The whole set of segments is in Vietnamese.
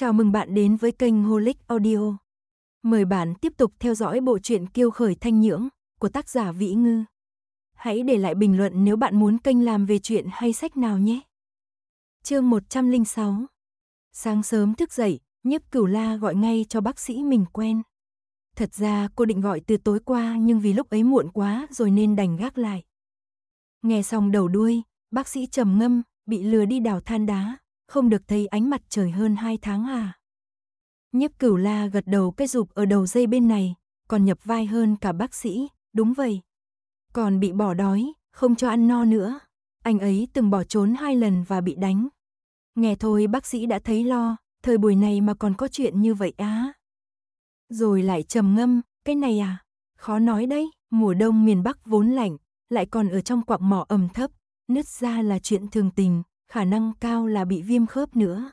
Chào mừng bạn đến với kênh Holic Audio. Mời bạn tiếp tục theo dõi bộ truyện Kiêu khởi thanh nhưỡng của tác giả Vĩ Ngư. Hãy để lại bình luận nếu bạn muốn kênh làm về chuyện hay sách nào nhé. Chương 106. Sáng sớm thức dậy, Nhiếp Cửu La gọi ngay cho bác sĩ mình quen. Thật ra cô định gọi từ tối qua nhưng vì lúc ấy muộn quá rồi nên đành gác lại. Nghe xong đầu đuôi, bác sĩ trầm ngâm, bị lừa đi đào than đá, không được thấy ánh mặt trời hơn hai tháng à. Nhiếp cửu la gật đầu cái rụp ở đầu dây bên này, còn nhập vai hơn cả bác sĩ, đúng vậy. Còn bị bỏ đói, không cho ăn no nữa. Anh ấy từng bỏ trốn hai lần và bị đánh. Nghe thôi bác sĩ đã thấy lo, thời buổi này mà còn có chuyện như vậy á. Rồi lại trầm ngâm, cái này à, khó nói đấy, mùa đông miền Bắc vốn lạnh, lại còn ở trong quạng mỏ ẩm thấp, nứt ra là chuyện thường tình, khả năng cao là bị viêm khớp nữa.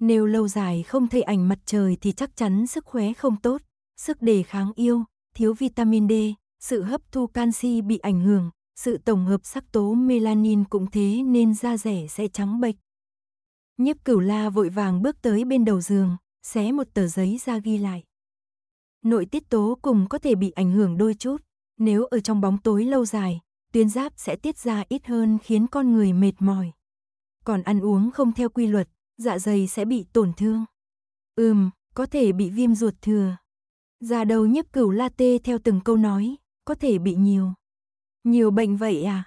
Nếu lâu dài không thấy ảnh mặt trời thì chắc chắn sức khỏe không tốt, sức đề kháng yếu, thiếu vitamin D, sự hấp thu canxi bị ảnh hưởng, sự tổng hợp sắc tố melanin cũng thế nên da rẻ sẽ trắng bệch. Nhiếp cửu la vội vàng bước tới bên đầu giường, xé một tờ giấy ra ghi lại. Nội tiết tố cùng có thể bị ảnh hưởng đôi chút, nếu ở trong bóng tối lâu dài, tuyến giáp sẽ tiết ra ít hơn khiến con người mệt mỏi còn ăn uống không theo quy luật, dạ dày sẽ bị tổn thương. Ừm, có thể bị viêm ruột thừa. Già đầu nhấp cửu la tê theo từng câu nói, có thể bị nhiều. Nhiều bệnh vậy à?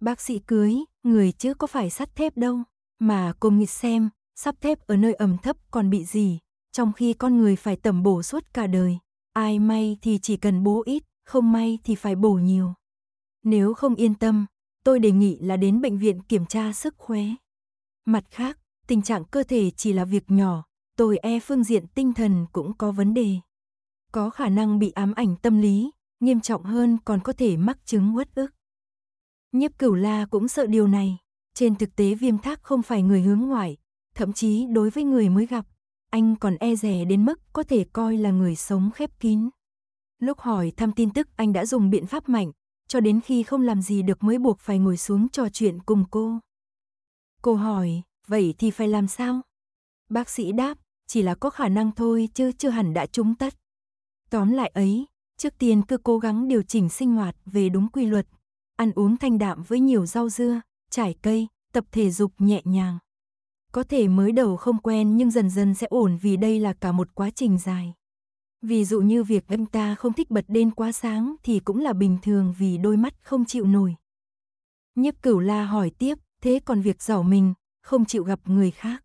Bác sĩ cưới, người chứ có phải sắt thép đâu. Mà cô nghĩ xem, sắt thép ở nơi ẩm thấp còn bị gì, trong khi con người phải tẩm bổ suốt cả đời. Ai may thì chỉ cần bố ít, không may thì phải bổ nhiều. Nếu không yên tâm, tôi đề nghị là đến bệnh viện kiểm tra sức khỏe. Mặt khác, tình trạng cơ thể chỉ là việc nhỏ, tôi e phương diện tinh thần cũng có vấn đề. Có khả năng bị ám ảnh tâm lý, nghiêm trọng hơn còn có thể mắc chứng uất ức. Nhiếp cửu la cũng sợ điều này. Trên thực tế viêm thác không phải người hướng ngoại, thậm chí đối với người mới gặp, anh còn e rẻ đến mức có thể coi là người sống khép kín. Lúc hỏi thăm tin tức anh đã dùng biện pháp mạnh, cho đến khi không làm gì được mới buộc phải ngồi xuống trò chuyện cùng cô. Cô hỏi, vậy thì phải làm sao? Bác sĩ đáp, chỉ là có khả năng thôi chứ chưa hẳn đã trúng tất. Tóm lại ấy, trước tiên cứ cố gắng điều chỉnh sinh hoạt về đúng quy luật, ăn uống thanh đạm với nhiều rau dưa, trái cây, tập thể dục nhẹ nhàng. Có thể mới đầu không quen nhưng dần dần sẽ ổn vì đây là cả một quá trình dài. Ví dụ như việc em ta không thích bật đèn quá sáng thì cũng là bình thường vì đôi mắt không chịu nổi. Nhiếp cửu la hỏi tiếp, thế còn việc giỏ mình, không chịu gặp người khác.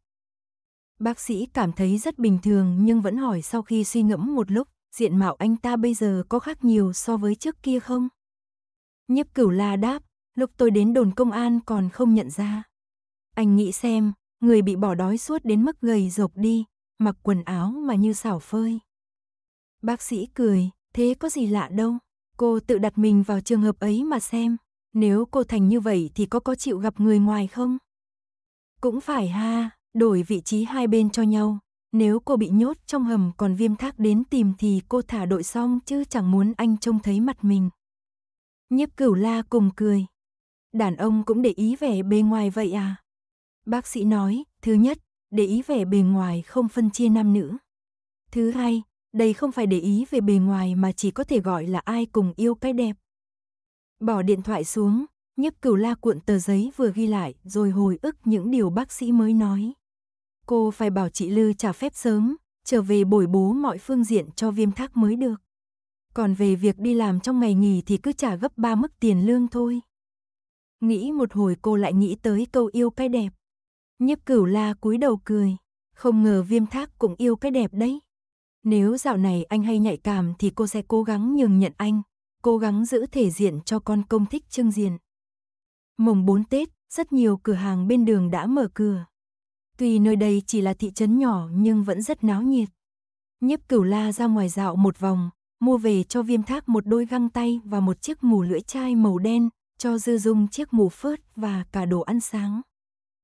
Bác sĩ cảm thấy rất bình thường nhưng vẫn hỏi sau khi suy ngẫm một lúc, diện mạo anh ta bây giờ có khác nhiều so với trước kia không? nhếp cửu la đáp, lúc tôi đến đồn công an còn không nhận ra. Anh nghĩ xem, người bị bỏ đói suốt đến mức gầy rộp đi, mặc quần áo mà như xảo phơi. Bác sĩ cười, thế có gì lạ đâu, cô tự đặt mình vào trường hợp ấy mà xem. Nếu cô thành như vậy thì có có chịu gặp người ngoài không? Cũng phải ha, đổi vị trí hai bên cho nhau. Nếu cô bị nhốt trong hầm còn viêm thác đến tìm thì cô thả đội xong chứ chẳng muốn anh trông thấy mặt mình. Nhiếp cửu la cùng cười. Đàn ông cũng để ý vẻ bề ngoài vậy à? Bác sĩ nói, thứ nhất, để ý vẻ bề ngoài không phân chia nam nữ. Thứ hai, đây không phải để ý về bề ngoài mà chỉ có thể gọi là ai cùng yêu cái đẹp. Bỏ điện thoại xuống, nhấp cửu la cuộn tờ giấy vừa ghi lại rồi hồi ức những điều bác sĩ mới nói. Cô phải bảo chị Lư trả phép sớm, trở về bồi bố mọi phương diện cho viêm thác mới được. Còn về việc đi làm trong ngày nghỉ thì cứ trả gấp 3 mức tiền lương thôi. Nghĩ một hồi cô lại nghĩ tới câu yêu cái đẹp. nhấp cửu la cúi đầu cười, không ngờ viêm thác cũng yêu cái đẹp đấy. Nếu dạo này anh hay nhạy cảm thì cô sẽ cố gắng nhường nhận anh, cố gắng giữ thể diện cho con công thích trưng diện Mùng 4 Tết, rất nhiều cửa hàng bên đường đã mở cửa. Tuy nơi đây chỉ là thị trấn nhỏ nhưng vẫn rất náo nhiệt. Nhiếp cửu la ra ngoài dạo một vòng, mua về cho viêm thác một đôi găng tay và một chiếc mù lưỡi chai màu đen, cho dư dung chiếc mù phớt và cả đồ ăn sáng.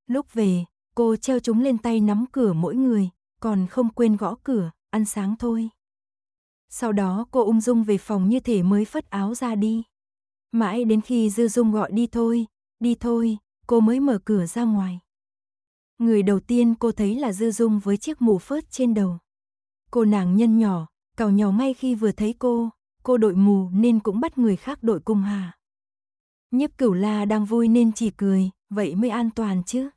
Lúc về, cô treo chúng lên tay nắm cửa mỗi người, còn không quên gõ cửa, ăn sáng thôi. Sau đó cô ung dung về phòng như thể mới phất áo ra đi. Mãi đến khi Dư Dung gọi đi thôi, đi thôi, cô mới mở cửa ra ngoài. Người đầu tiên cô thấy là Dư Dung với chiếc mũ phớt trên đầu. Cô nàng nhân nhỏ, cào nhỏ may khi vừa thấy cô, cô đội mù nên cũng bắt người khác đội cùng hà. nhếp cửu la đang vui nên chỉ cười, vậy mới an toàn chứ.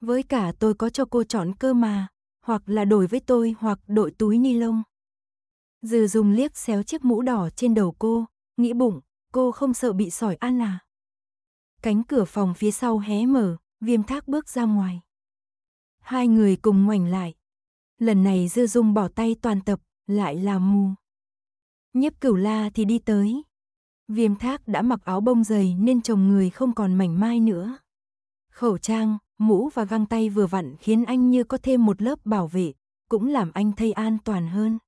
Với cả tôi có cho cô chọn cơ mà, hoặc là đổi với tôi hoặc đội túi ni lông. Dư Dung liếc xéo chiếc mũ đỏ trên đầu cô, nghĩ bụng, cô không sợ bị sỏi ăn à? Cánh cửa phòng phía sau hé mở, viêm thác bước ra ngoài. Hai người cùng ngoảnh lại. Lần này Dư Dung bỏ tay toàn tập, lại là mù. Nhiếp cửu la thì đi tới. Viêm thác đã mặc áo bông dày nên chồng người không còn mảnh mai nữa. Khẩu trang, mũ và găng tay vừa vặn khiến anh như có thêm một lớp bảo vệ, cũng làm anh thấy an toàn hơn.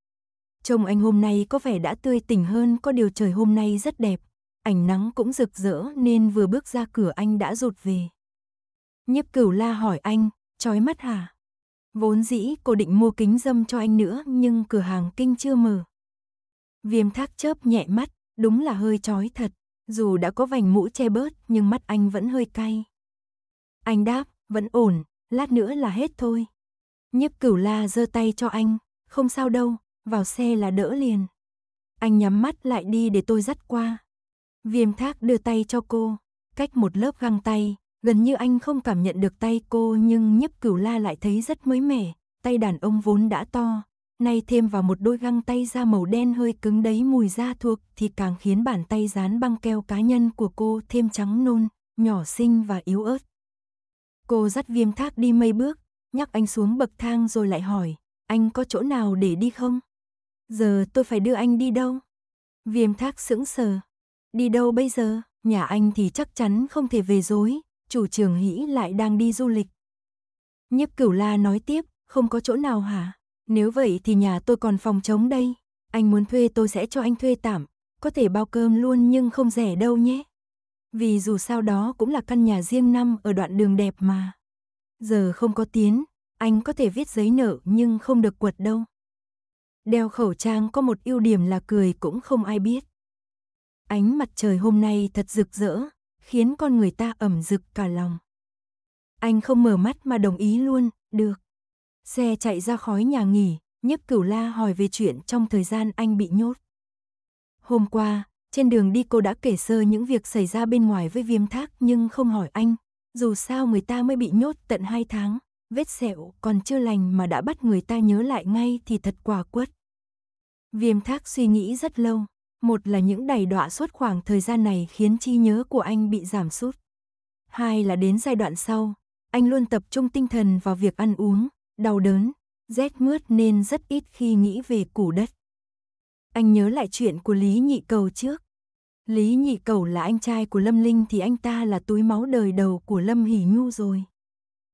Trông anh hôm nay có vẻ đã tươi tỉnh hơn, có điều trời hôm nay rất đẹp. Ánh nắng cũng rực rỡ nên vừa bước ra cửa anh đã rụt về. Nhiếp cửu la hỏi anh, chói mắt hả? Vốn dĩ cô định mua kính dâm cho anh nữa nhưng cửa hàng kinh chưa mở. Viêm thác chớp nhẹ mắt, đúng là hơi chói thật. Dù đã có vành mũ che bớt nhưng mắt anh vẫn hơi cay. Anh đáp, vẫn ổn, lát nữa là hết thôi. Nhiếp cửu la giơ tay cho anh, không sao đâu, vào xe là đỡ liền. Anh nhắm mắt lại đi để tôi dắt qua. Viêm thác đưa tay cho cô, cách một lớp găng tay, gần như anh không cảm nhận được tay cô nhưng nhấp cửu la lại thấy rất mới mẻ, tay đàn ông vốn đã to, nay thêm vào một đôi găng tay da màu đen hơi cứng đấy mùi da thuộc thì càng khiến bàn tay dán băng keo cá nhân của cô thêm trắng nôn, nhỏ xinh và yếu ớt. Cô dắt viêm thác đi mấy bước, nhắc anh xuống bậc thang rồi lại hỏi, anh có chỗ nào để đi không? Giờ tôi phải đưa anh đi đâu? Viêm thác sững sờ. Đi đâu bây giờ? Nhà anh thì chắc chắn không thể về dối. Chủ trường hĩ lại đang đi du lịch. Nhiếp cửu la nói tiếp, không có chỗ nào hả? Nếu vậy thì nhà tôi còn phòng trống đây. Anh muốn thuê tôi sẽ cho anh thuê tạm. Có thể bao cơm luôn nhưng không rẻ đâu nhé. Vì dù sao đó cũng là căn nhà riêng năm ở đoạn đường đẹp mà. Giờ không có tiến, anh có thể viết giấy nợ nhưng không được quật đâu. Đeo khẩu trang có một ưu điểm là cười cũng không ai biết. Ánh mặt trời hôm nay thật rực rỡ, khiến con người ta ẩm rực cả lòng. Anh không mở mắt mà đồng ý luôn, được. Xe chạy ra khói nhà nghỉ, Nhấp Cửu La hỏi về chuyện trong thời gian anh bị nhốt. Hôm qua, trên đường đi cô đã kể sơ những việc xảy ra bên ngoài với Viêm Thác nhưng không hỏi anh, dù sao người ta mới bị nhốt tận 2 tháng, vết sẹo còn chưa lành mà đã bắt người ta nhớ lại ngay thì thật quả quất. Viêm thác suy nghĩ rất lâu, một là những đầy đọa suốt khoảng thời gian này khiến trí nhớ của anh bị giảm sút. Hai là đến giai đoạn sau, anh luôn tập trung tinh thần vào việc ăn uống, đau đớn, rét mướt nên rất ít khi nghĩ về củ đất. Anh nhớ lại chuyện của Lý Nhị Cầu trước. Lý Nhị Cầu là anh trai của Lâm Linh thì anh ta là túi máu đời đầu của Lâm Hỷ Nhu rồi.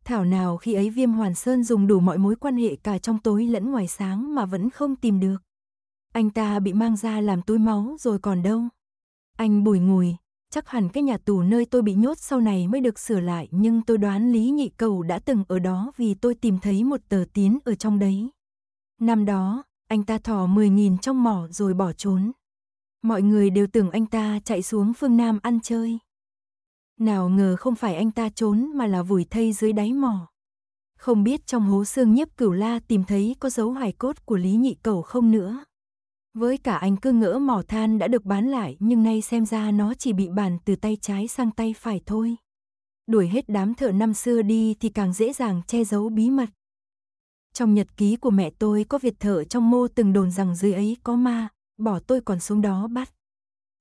Thảo nào khi ấy Viêm Hoàn Sơn dùng đủ mọi mối quan hệ cả trong tối lẫn ngoài sáng mà vẫn không tìm được. Anh ta bị mang ra làm túi máu rồi còn đâu. Anh bùi ngùi, chắc hẳn cái nhà tù nơi tôi bị nhốt sau này mới được sửa lại nhưng tôi đoán Lý Nhị Cầu đã từng ở đó vì tôi tìm thấy một tờ tiến ở trong đấy. Năm đó, anh ta thỏ 10.000 trong mỏ rồi bỏ trốn. Mọi người đều tưởng anh ta chạy xuống phương Nam ăn chơi. Nào ngờ không phải anh ta trốn mà là vùi thây dưới đáy mỏ. Không biết trong hố xương nhiếp cửu la tìm thấy có dấu hài cốt của Lý Nhị Cầu không nữa. Với cả anh cứ ngỡ mỏ than đã được bán lại nhưng nay xem ra nó chỉ bị bàn từ tay trái sang tay phải thôi. Đuổi hết đám thợ năm xưa đi thì càng dễ dàng che giấu bí mật. Trong nhật ký của mẹ tôi có việc thợ trong mô từng đồn rằng dưới ấy có ma, bỏ tôi còn xuống đó bắt.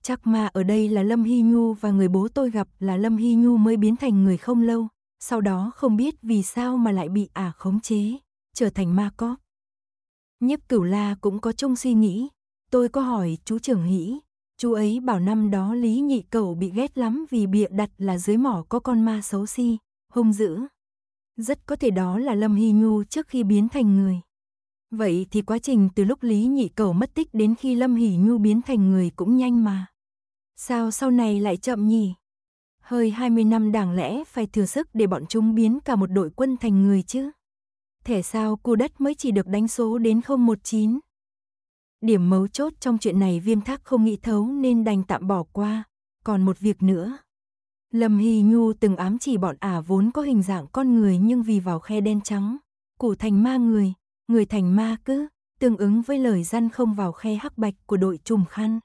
Chắc ma ở đây là Lâm Hy Nhu và người bố tôi gặp là Lâm Hy Nhu mới biến thành người không lâu, sau đó không biết vì sao mà lại bị ả khống chế, trở thành ma cóp. nhếp cửu la cũng có chung suy nghĩ, Tôi có hỏi chú trưởng hĩ, chú ấy bảo năm đó Lý Nhị Cẩu bị ghét lắm vì bịa đặt là dưới mỏ có con ma xấu xi, si, hung dữ. Rất có thể đó là Lâm Hy Nhu trước khi biến thành người. Vậy thì quá trình từ lúc Lý Nhị Cẩu mất tích đến khi Lâm Hỷ Nhu biến thành người cũng nhanh mà. Sao sau này lại chậm nhỉ? Hơi 20 năm đáng lẽ phải thừa sức để bọn chúng biến cả một đội quân thành người chứ. Thể sao cô đất mới chỉ được đánh số đến 019. Điểm mấu chốt trong chuyện này viêm thác không nghĩ thấu nên đành tạm bỏ qua. Còn một việc nữa. Lâm Hy Nhu từng ám chỉ bọn ả vốn có hình dạng con người nhưng vì vào khe đen trắng. Củ thành ma người, người thành ma cứ, tương ứng với lời răn không vào khe hắc bạch của đội trùm khăn.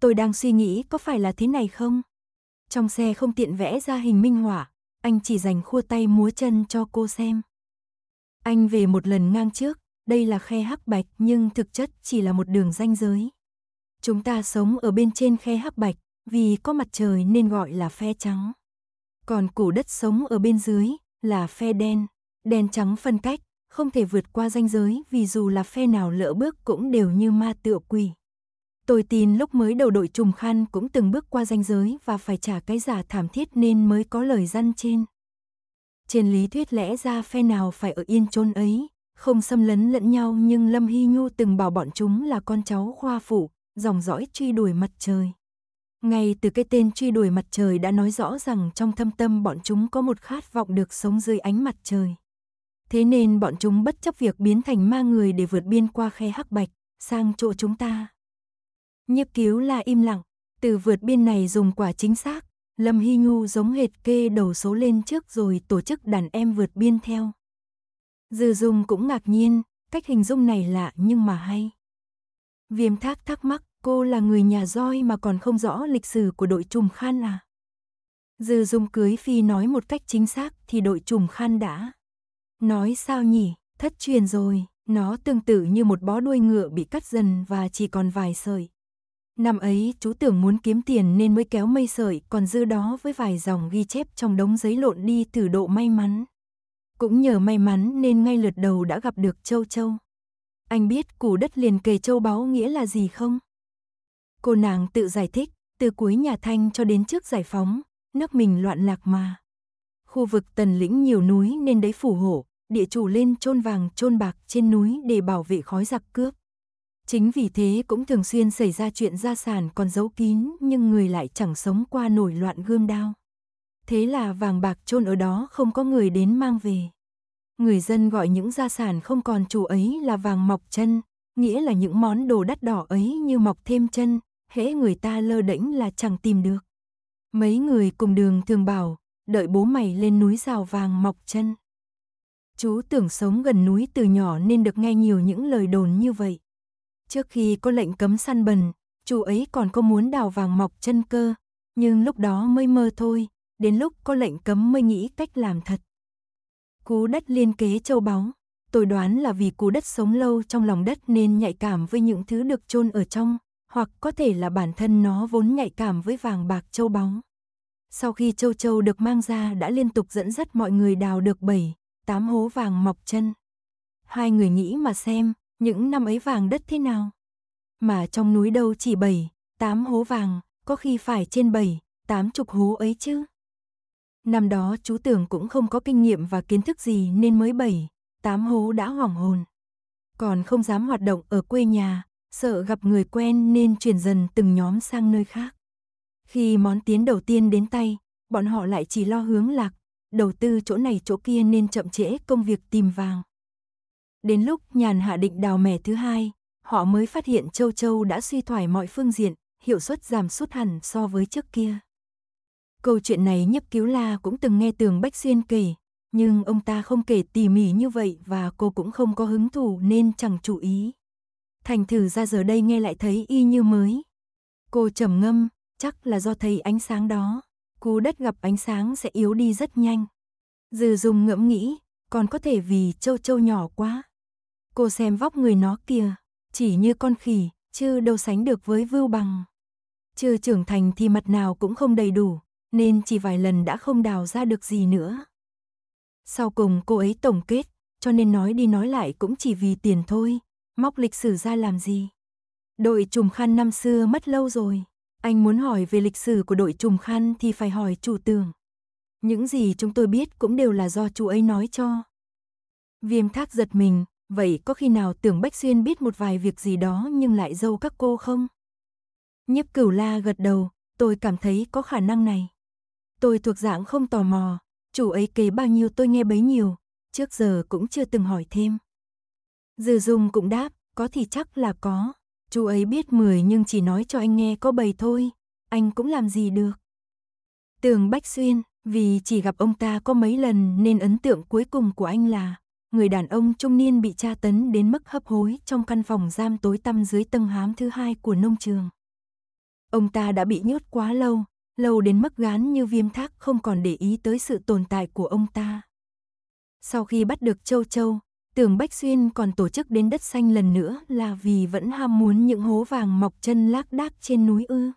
Tôi đang suy nghĩ có phải là thế này không? Trong xe không tiện vẽ ra hình minh họa, anh chỉ dành khua tay múa chân cho cô xem. Anh về một lần ngang trước, đây là khe hắc bạch nhưng thực chất chỉ là một đường ranh giới. Chúng ta sống ở bên trên khe hắc bạch vì có mặt trời nên gọi là phe trắng. Còn củ đất sống ở bên dưới là phe đen, đen trắng phân cách, không thể vượt qua ranh giới vì dù là phe nào lỡ bước cũng đều như ma tựa quỷ. Tôi tin lúc mới đầu đội trùng khăn cũng từng bước qua ranh giới và phải trả cái giả thảm thiết nên mới có lời răn trên. Trên lý thuyết lẽ ra phe nào phải ở yên chôn ấy, không xâm lấn lẫn nhau nhưng Lâm Hy Nhu từng bảo bọn chúng là con cháu khoa phủ, dòng dõi truy đuổi mặt trời. Ngay từ cái tên truy đuổi mặt trời đã nói rõ rằng trong thâm tâm bọn chúng có một khát vọng được sống dưới ánh mặt trời. Thế nên bọn chúng bất chấp việc biến thành ma người để vượt biên qua khe hắc bạch, sang chỗ chúng ta. Nhiếp cứu là im lặng, từ vượt biên này dùng quả chính xác, Lâm Hy Nhu giống hệt kê đầu số lên trước rồi tổ chức đàn em vượt biên theo. Dư Dung cũng ngạc nhiên, cách hình dung này lạ nhưng mà hay. Viêm thác thắc mắc, cô là người nhà roi mà còn không rõ lịch sử của đội trùm khan à? Dư Dung cưới phi nói một cách chính xác thì đội trùm khan đã. Nói sao nhỉ, thất truyền rồi, nó tương tự như một bó đuôi ngựa bị cắt dần và chỉ còn vài sợi. Năm ấy chú tưởng muốn kiếm tiền nên mới kéo mây sợi còn dư đó với vài dòng ghi chép trong đống giấy lộn đi từ độ may mắn. Cũng nhờ may mắn nên ngay lượt đầu đã gặp được Châu Châu. Anh biết củ đất liền kề châu báu nghĩa là gì không? Cô nàng tự giải thích, từ cuối nhà Thanh cho đến trước giải phóng, nước mình loạn lạc mà. Khu vực tần lĩnh nhiều núi nên đấy phủ hổ, địa chủ lên chôn vàng chôn bạc trên núi để bảo vệ khói giặc cướp. Chính vì thế cũng thường xuyên xảy ra chuyện gia sản còn giấu kín nhưng người lại chẳng sống qua nổi loạn gươm đao. Thế là vàng bạc chôn ở đó không có người đến mang về. Người dân gọi những gia sản không còn chủ ấy là vàng mọc chân, nghĩa là những món đồ đắt đỏ ấy như mọc thêm chân, hễ người ta lơ đễnh là chẳng tìm được. Mấy người cùng đường thường bảo, đợi bố mày lên núi rào vàng mọc chân. Chú tưởng sống gần núi từ nhỏ nên được nghe nhiều những lời đồn như vậy. Trước khi có lệnh cấm săn bần, chú ấy còn có muốn đào vàng mọc chân cơ, nhưng lúc đó mới mơ thôi, đến lúc có lệnh cấm mới nghĩ cách làm thật. Cú đất liên kế châu báu, tôi đoán là vì cú đất sống lâu trong lòng đất nên nhạy cảm với những thứ được chôn ở trong, hoặc có thể là bản thân nó vốn nhạy cảm với vàng bạc châu báu. Sau khi châu châu được mang ra đã liên tục dẫn dắt mọi người đào được bảy, tám hố vàng mọc chân. Hai người nghĩ mà xem, những năm ấy vàng đất thế nào? Mà trong núi đâu chỉ bảy, tám hố vàng, có khi phải trên bảy, tám chục hố ấy chứ. Năm đó chú tưởng cũng không có kinh nghiệm và kiến thức gì nên mới bảy, tám hố đã hoảng hồn. Còn không dám hoạt động ở quê nhà, sợ gặp người quen nên chuyển dần từng nhóm sang nơi khác. Khi món tiến đầu tiên đến tay, bọn họ lại chỉ lo hướng lạc, đầu tư chỗ này chỗ kia nên chậm trễ công việc tìm vàng. Đến lúc nhàn hạ định đào mẻ thứ hai, họ mới phát hiện châu châu đã suy thoái mọi phương diện, hiệu suất giảm sút hẳn so với trước kia. Câu chuyện này nhấp cứu la cũng từng nghe tường Bách Xuyên kể, nhưng ông ta không kể tỉ mỉ như vậy và cô cũng không có hứng thú nên chẳng chú ý. Thành thử ra giờ đây nghe lại thấy y như mới. Cô trầm ngâm, chắc là do thấy ánh sáng đó, cú đất gặp ánh sáng sẽ yếu đi rất nhanh. Dư dùng ngẫm nghĩ, còn có thể vì châu châu nhỏ quá. Cô xem vóc người nó kìa, chỉ như con khỉ, chứ đâu sánh được với vưu bằng. Chưa trưởng thành thì mặt nào cũng không đầy đủ, nên chỉ vài lần đã không đào ra được gì nữa. Sau cùng cô ấy tổng kết, cho nên nói đi nói lại cũng chỉ vì tiền thôi, móc lịch sử ra làm gì. Đội trùm khăn năm xưa mất lâu rồi, anh muốn hỏi về lịch sử của đội trùm khăn thì phải hỏi chủ tường. Những gì chúng tôi biết cũng đều là do chú ấy nói cho. Viêm thác giật mình, vậy có khi nào tưởng Bách Xuyên biết một vài việc gì đó nhưng lại dâu các cô không? Nhếp cửu la gật đầu, tôi cảm thấy có khả năng này. Tôi thuộc dạng không tò mò, chủ ấy kế bao nhiêu tôi nghe bấy nhiêu trước giờ cũng chưa từng hỏi thêm. Dư Dung cũng đáp, có thì chắc là có, chủ ấy biết mười nhưng chỉ nói cho anh nghe có bầy thôi, anh cũng làm gì được. Tường Bách Xuyên, vì chỉ gặp ông ta có mấy lần nên ấn tượng cuối cùng của anh là người đàn ông trung niên bị tra tấn đến mức hấp hối trong căn phòng giam tối tăm dưới tầng hám thứ hai của nông trường. Ông ta đã bị nhốt quá lâu, lâu đến mức gán như viêm thác không còn để ý tới sự tồn tại của ông ta. Sau khi bắt được Châu Châu, Tưởng Bách Xuyên còn tổ chức đến đất xanh lần nữa là vì vẫn ham muốn những hố vàng mọc chân lác đác trên núi ư.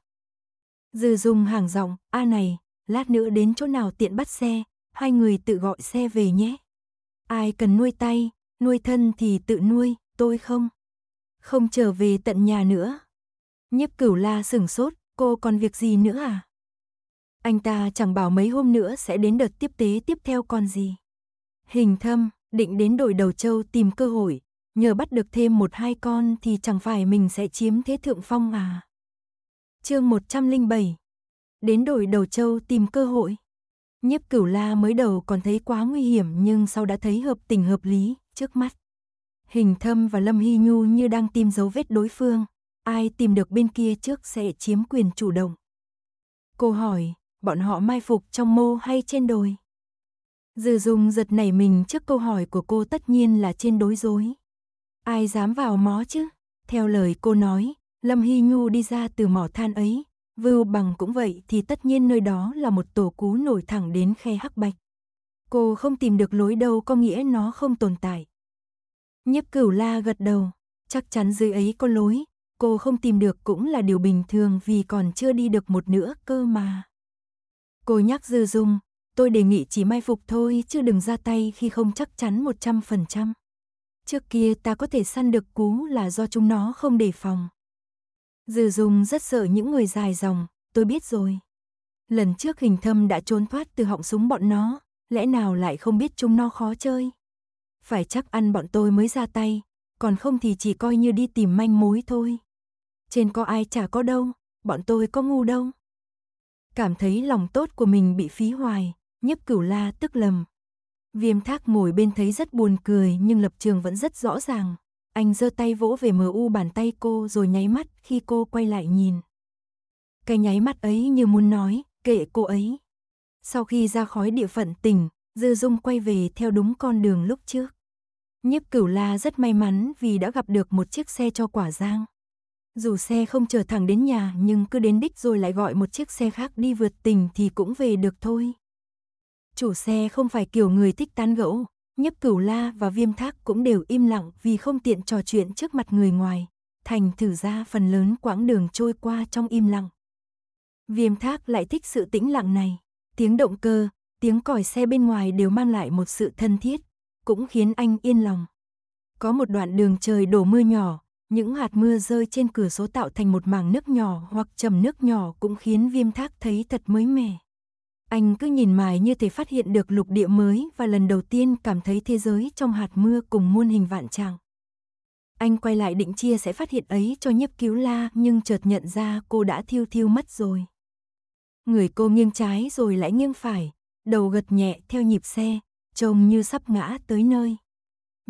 Dư dùng hàng giọng, a này, lát nữa đến chỗ nào tiện bắt xe, hai người tự gọi xe về nhé. Ai cần nuôi tay, nuôi thân thì tự nuôi, tôi không. Không trở về tận nhà nữa. Nhiếp cửu la sửng sốt, cô còn việc gì nữa à? Anh ta chẳng bảo mấy hôm nữa sẽ đến đợt tiếp tế tiếp theo con gì. Hình thâm, định đến đổi đầu châu tìm cơ hội, nhờ bắt được thêm một hai con thì chẳng phải mình sẽ chiếm thế thượng phong à. Chương 107 Đến đổi đầu châu tìm cơ hội Nhiếp cửu la mới đầu còn thấy quá nguy hiểm nhưng sau đã thấy hợp tình hợp lý, trước mắt. Hình thâm và Lâm Hy Nhu như đang tìm dấu vết đối phương, ai tìm được bên kia trước sẽ chiếm quyền chủ động. Cô hỏi, bọn họ mai phục trong mô hay trên đồi? Dư Dung giật nảy mình trước câu hỏi của cô tất nhiên là trên đối dối. Ai dám vào mó chứ? Theo lời cô nói, Lâm Hy Nhu đi ra từ mỏ than ấy, Vưu bằng cũng vậy thì tất nhiên nơi đó là một tổ cú nổi thẳng đến khe hắc bạch. Cô không tìm được lối đâu có nghĩa nó không tồn tại. Nhấp cửu la gật đầu, chắc chắn dưới ấy có lối, cô không tìm được cũng là điều bình thường vì còn chưa đi được một nửa cơ mà. Cô nhắc Dư Dung, tôi đề nghị chỉ mai phục thôi chứ đừng ra tay khi không chắc chắn 100%. Trước kia ta có thể săn được cú là do chúng nó không đề phòng. Dư Dung rất sợ những người dài dòng, tôi biết rồi. Lần trước hình thâm đã trốn thoát từ họng súng bọn nó, lẽ nào lại không biết chúng nó khó chơi. Phải chắc ăn bọn tôi mới ra tay, còn không thì chỉ coi như đi tìm manh mối thôi. Trên có ai chả có đâu, bọn tôi có ngu đâu cảm thấy lòng tốt của mình bị phí hoài, nhấp cửu la tức lầm. Viêm thác ngồi bên thấy rất buồn cười nhưng lập trường vẫn rất rõ ràng. Anh giơ tay vỗ về mờ u bàn tay cô rồi nháy mắt khi cô quay lại nhìn. Cái nháy mắt ấy như muốn nói, kệ cô ấy. Sau khi ra khói địa phận tỉnh, Dư Dung quay về theo đúng con đường lúc trước. Nhiếp cửu la rất may mắn vì đã gặp được một chiếc xe cho quả giang. Dù xe không chờ thẳng đến nhà nhưng cứ đến đích rồi lại gọi một chiếc xe khác đi vượt tỉnh thì cũng về được thôi. Chủ xe không phải kiểu người thích tán gẫu, nhấp cửu la và viêm thác cũng đều im lặng vì không tiện trò chuyện trước mặt người ngoài. Thành thử ra phần lớn quãng đường trôi qua trong im lặng. Viêm thác lại thích sự tĩnh lặng này. Tiếng động cơ, tiếng còi xe bên ngoài đều mang lại một sự thân thiết, cũng khiến anh yên lòng. Có một đoạn đường trời đổ mưa nhỏ, những hạt mưa rơi trên cửa sổ tạo thành một mảng nước nhỏ hoặc trầm nước nhỏ cũng khiến viêm thác thấy thật mới mẻ. Anh cứ nhìn mãi như thể phát hiện được lục địa mới và lần đầu tiên cảm thấy thế giới trong hạt mưa cùng muôn hình vạn trạng. Anh quay lại định chia sẽ phát hiện ấy cho nhiếp cứu la nhưng chợt nhận ra cô đã thiêu thiêu mất rồi. Người cô nghiêng trái rồi lại nghiêng phải, đầu gật nhẹ theo nhịp xe, trông như sắp ngã tới nơi.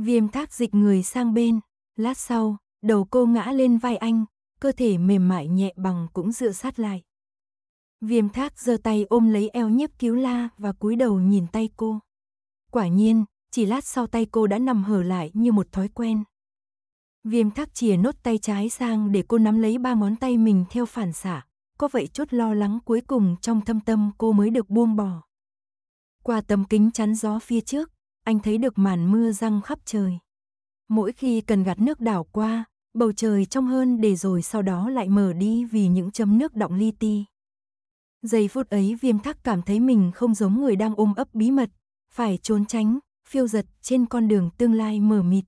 Viêm thác dịch người sang bên, lát sau, đầu cô ngã lên vai anh, cơ thể mềm mại nhẹ bằng cũng dựa sát lại. Viêm thác giơ tay ôm lấy eo nhiếp cứu la và cúi đầu nhìn tay cô. Quả nhiên, chỉ lát sau tay cô đã nằm hở lại như một thói quen. Viêm thác chìa nốt tay trái sang để cô nắm lấy ba ngón tay mình theo phản xạ. Có vậy chút lo lắng cuối cùng trong thâm tâm cô mới được buông bỏ. Qua tấm kính chắn gió phía trước, anh thấy được màn mưa răng khắp trời. Mỗi khi cần gạt nước đảo qua, bầu trời trong hơn để rồi sau đó lại mở đi vì những chấm nước động li ti. Giây phút ấy viêm thắc cảm thấy mình không giống người đang ôm ấp bí mật, phải trốn tránh, phiêu giật trên con đường tương lai mờ mịt.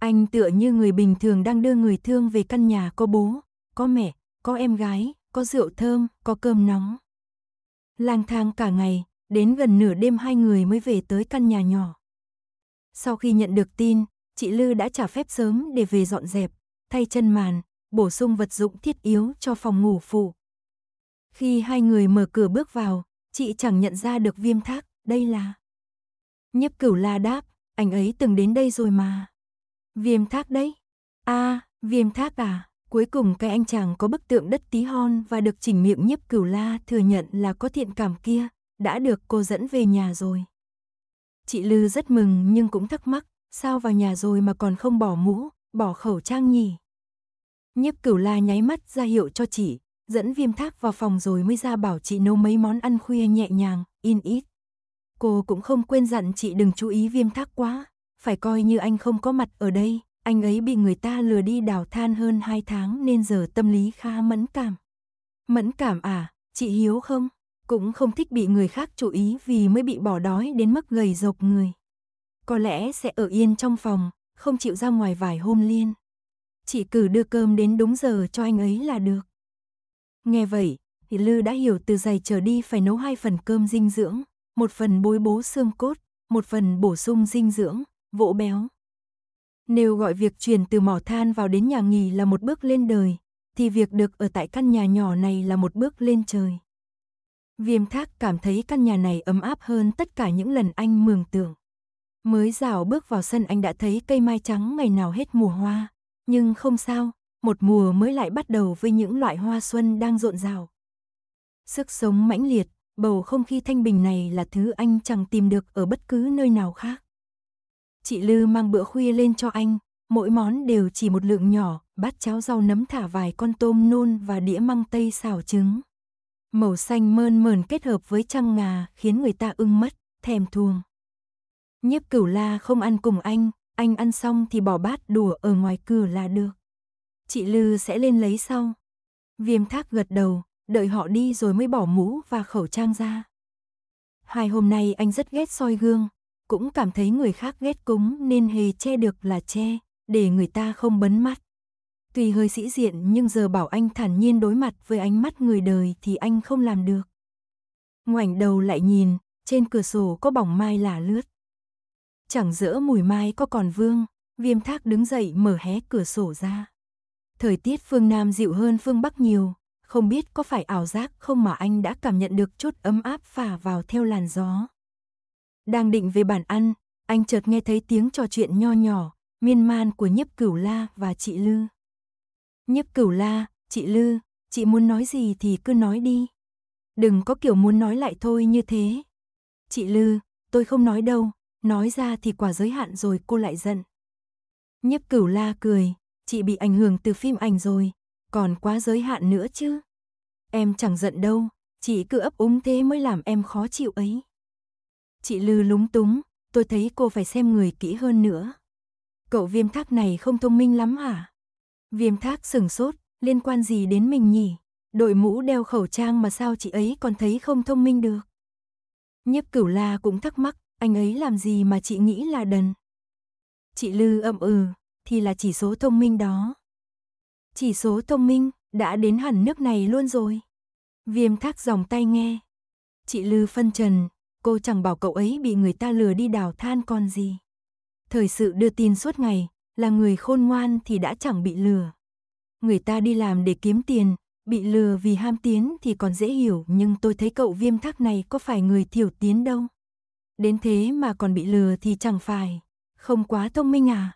Anh tựa như người bình thường đang đưa người thương về căn nhà có bố, có mẹ, có em gái, có rượu thơm, có cơm nóng. Lang thang cả ngày, đến gần nửa đêm hai người mới về tới căn nhà nhỏ. Sau khi nhận được tin, chị Lư đã trả phép sớm để về dọn dẹp, thay chân màn, bổ sung vật dụng thiết yếu cho phòng ngủ phụ. Khi hai người mở cửa bước vào, chị chẳng nhận ra được viêm thác, đây là... Nhấp cửu la đáp, anh ấy từng đến đây rồi mà. Viêm thác đấy. a à, viêm thác à, cuối cùng cái anh chàng có bức tượng đất tí hon và được chỉnh miệng nhiếp cửu la thừa nhận là có thiện cảm kia, đã được cô dẫn về nhà rồi. Chị Lư rất mừng nhưng cũng thắc mắc, sao vào nhà rồi mà còn không bỏ mũ, bỏ khẩu trang nhỉ? Nhiếp cửu la nháy mắt ra hiệu cho chị, dẫn viêm thác vào phòng rồi mới ra bảo chị nấu mấy món ăn khuya nhẹ nhàng, in ít. Cô cũng không quên dặn chị đừng chú ý viêm thác quá, phải coi như anh không có mặt ở đây, anh ấy bị người ta lừa đi đào than hơn 2 tháng nên giờ tâm lý khá mẫn cảm. Mẫn cảm à, chị Hiếu không? Cũng không thích bị người khác chú ý vì mới bị bỏ đói đến mức gầy rộc người có lẽ sẽ ở yên trong phòng, không chịu ra ngoài vài hôm liên. Chỉ cử đưa cơm đến đúng giờ cho anh ấy là được. Nghe vậy, thì Lư đã hiểu từ giày trở đi phải nấu hai phần cơm dinh dưỡng, một phần bối bố xương cốt, một phần bổ sung dinh dưỡng, vỗ béo. Nếu gọi việc chuyển từ mỏ than vào đến nhà nghỉ là một bước lên đời, thì việc được ở tại căn nhà nhỏ này là một bước lên trời. Viêm thác cảm thấy căn nhà này ấm áp hơn tất cả những lần anh mường tưởng. Mới rào bước vào sân anh đã thấy cây mai trắng ngày nào hết mùa hoa. Nhưng không sao, một mùa mới lại bắt đầu với những loại hoa xuân đang rộn rào. Sức sống mãnh liệt, bầu không khí thanh bình này là thứ anh chẳng tìm được ở bất cứ nơi nào khác. Chị Lư mang bữa khuya lên cho anh, mỗi món đều chỉ một lượng nhỏ, bát cháo rau nấm thả vài con tôm nôn và đĩa măng tây xào trứng. Màu xanh mơn mờn kết hợp với trăng ngà khiến người ta ưng mất thèm thuồng nhiếp cửu la không ăn cùng anh, anh ăn xong thì bỏ bát đùa ở ngoài cửa là được. Chị Lư sẽ lên lấy sau. Viêm thác gật đầu, đợi họ đi rồi mới bỏ mũ và khẩu trang ra. Hai hôm nay anh rất ghét soi gương, cũng cảm thấy người khác ghét cúng nên hề che được là che, để người ta không bấn mắt. Tuy hơi sĩ diện nhưng giờ bảo anh thản nhiên đối mặt với ánh mắt người đời thì anh không làm được. Ngoảnh đầu lại nhìn, trên cửa sổ có bóng mai là lướt. Chẳng dỡ mùi mai có còn vương, viêm thác đứng dậy mở hé cửa sổ ra. Thời tiết phương Nam dịu hơn phương Bắc nhiều, không biết có phải ảo giác không mà anh đã cảm nhận được chút ấm áp phả vào theo làn gió. Đang định về bàn ăn, anh chợt nghe thấy tiếng trò chuyện nho nhỏ, miên man của nhiếp cửu la và chị Lư. Nhiếp cửu la, chị Lư, chị muốn nói gì thì cứ nói đi. Đừng có kiểu muốn nói lại thôi như thế. Chị Lư, tôi không nói đâu, nói ra thì quả giới hạn rồi cô lại giận. Nhiếp cửu la cười, chị bị ảnh hưởng từ phim ảnh rồi, còn quá giới hạn nữa chứ. Em chẳng giận đâu, chị cứ ấp úng thế mới làm em khó chịu ấy. Chị Lư lúng túng, tôi thấy cô phải xem người kỹ hơn nữa. Cậu viêm thác này không thông minh lắm hả? Viêm thác sừng sốt, liên quan gì đến mình nhỉ? Đội mũ đeo khẩu trang mà sao chị ấy còn thấy không thông minh được? Nhiếp cửu la cũng thắc mắc, anh ấy làm gì mà chị nghĩ là đần? Chị Lư ậm ừ, thì là chỉ số thông minh đó. Chỉ số thông minh đã đến hẳn nước này luôn rồi. Viêm thác dòng tay nghe. Chị Lư phân trần, cô chẳng bảo cậu ấy bị người ta lừa đi đào than còn gì. Thời sự đưa tin suốt ngày, là người khôn ngoan thì đã chẳng bị lừa. Người ta đi làm để kiếm tiền, bị lừa vì ham tiến thì còn dễ hiểu nhưng tôi thấy cậu viêm thác này có phải người thiểu tiến đâu. Đến thế mà còn bị lừa thì chẳng phải, không quá thông minh à?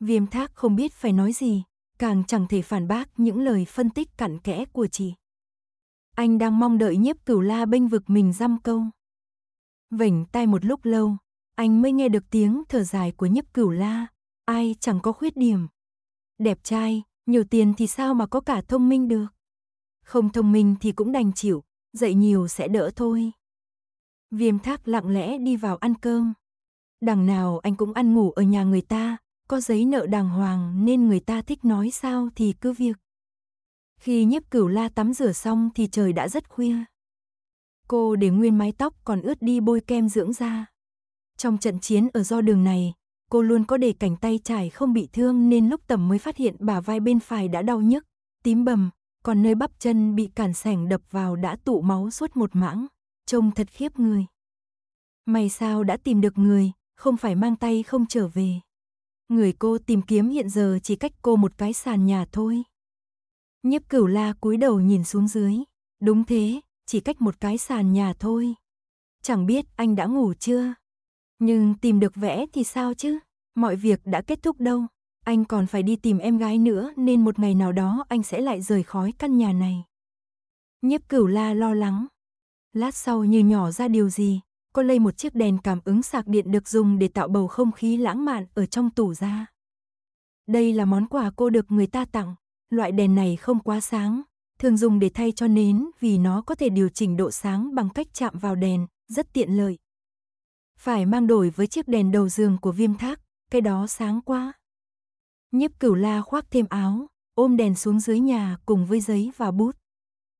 Viêm thác không biết phải nói gì, càng chẳng thể phản bác những lời phân tích cặn kẽ của chị. Anh đang mong đợi nhiếp cửu la bênh vực mình dăm câu. Vảnh tai một lúc lâu, anh mới nghe được tiếng thở dài của nhiếp cửu la, ai chẳng có khuyết điểm. Đẹp trai, nhiều tiền thì sao mà có cả thông minh được. Không thông minh thì cũng đành chịu, dạy nhiều sẽ đỡ thôi. Viêm thác lặng lẽ đi vào ăn cơm. Đằng nào anh cũng ăn ngủ ở nhà người ta, có giấy nợ đàng hoàng nên người ta thích nói sao thì cứ việc. Khi nhiếp cửu la tắm rửa xong thì trời đã rất khuya. Cô để nguyên mái tóc còn ướt đi bôi kem dưỡng da. Trong trận chiến ở do đường này, cô luôn có để cảnh tay trái không bị thương nên lúc tầm mới phát hiện bả vai bên phải đã đau nhức, tím bầm, còn nơi bắp chân bị cản sảnh đập vào đã tụ máu suốt một mãng trông thật khiếp người. mày sao đã tìm được người, không phải mang tay không trở về. Người cô tìm kiếm hiện giờ chỉ cách cô một cái sàn nhà thôi. Nhiếp cửu la cúi đầu nhìn xuống dưới. Đúng thế, chỉ cách một cái sàn nhà thôi. Chẳng biết anh đã ngủ chưa? Nhưng tìm được vẽ thì sao chứ? Mọi việc đã kết thúc đâu. Anh còn phải đi tìm em gái nữa nên một ngày nào đó anh sẽ lại rời khói căn nhà này. Nhiếp cửu la lo lắng, Lát sau như nhỏ ra điều gì, cô lấy một chiếc đèn cảm ứng sạc điện được dùng để tạo bầu không khí lãng mạn ở trong tủ ra. Đây là món quà cô được người ta tặng, loại đèn này không quá sáng, thường dùng để thay cho nến vì nó có thể điều chỉnh độ sáng bằng cách chạm vào đèn, rất tiện lợi. Phải mang đổi với chiếc đèn đầu giường của viêm thác, cái đó sáng quá. Nhiếp cửu la khoác thêm áo, ôm đèn xuống dưới nhà cùng với giấy và bút.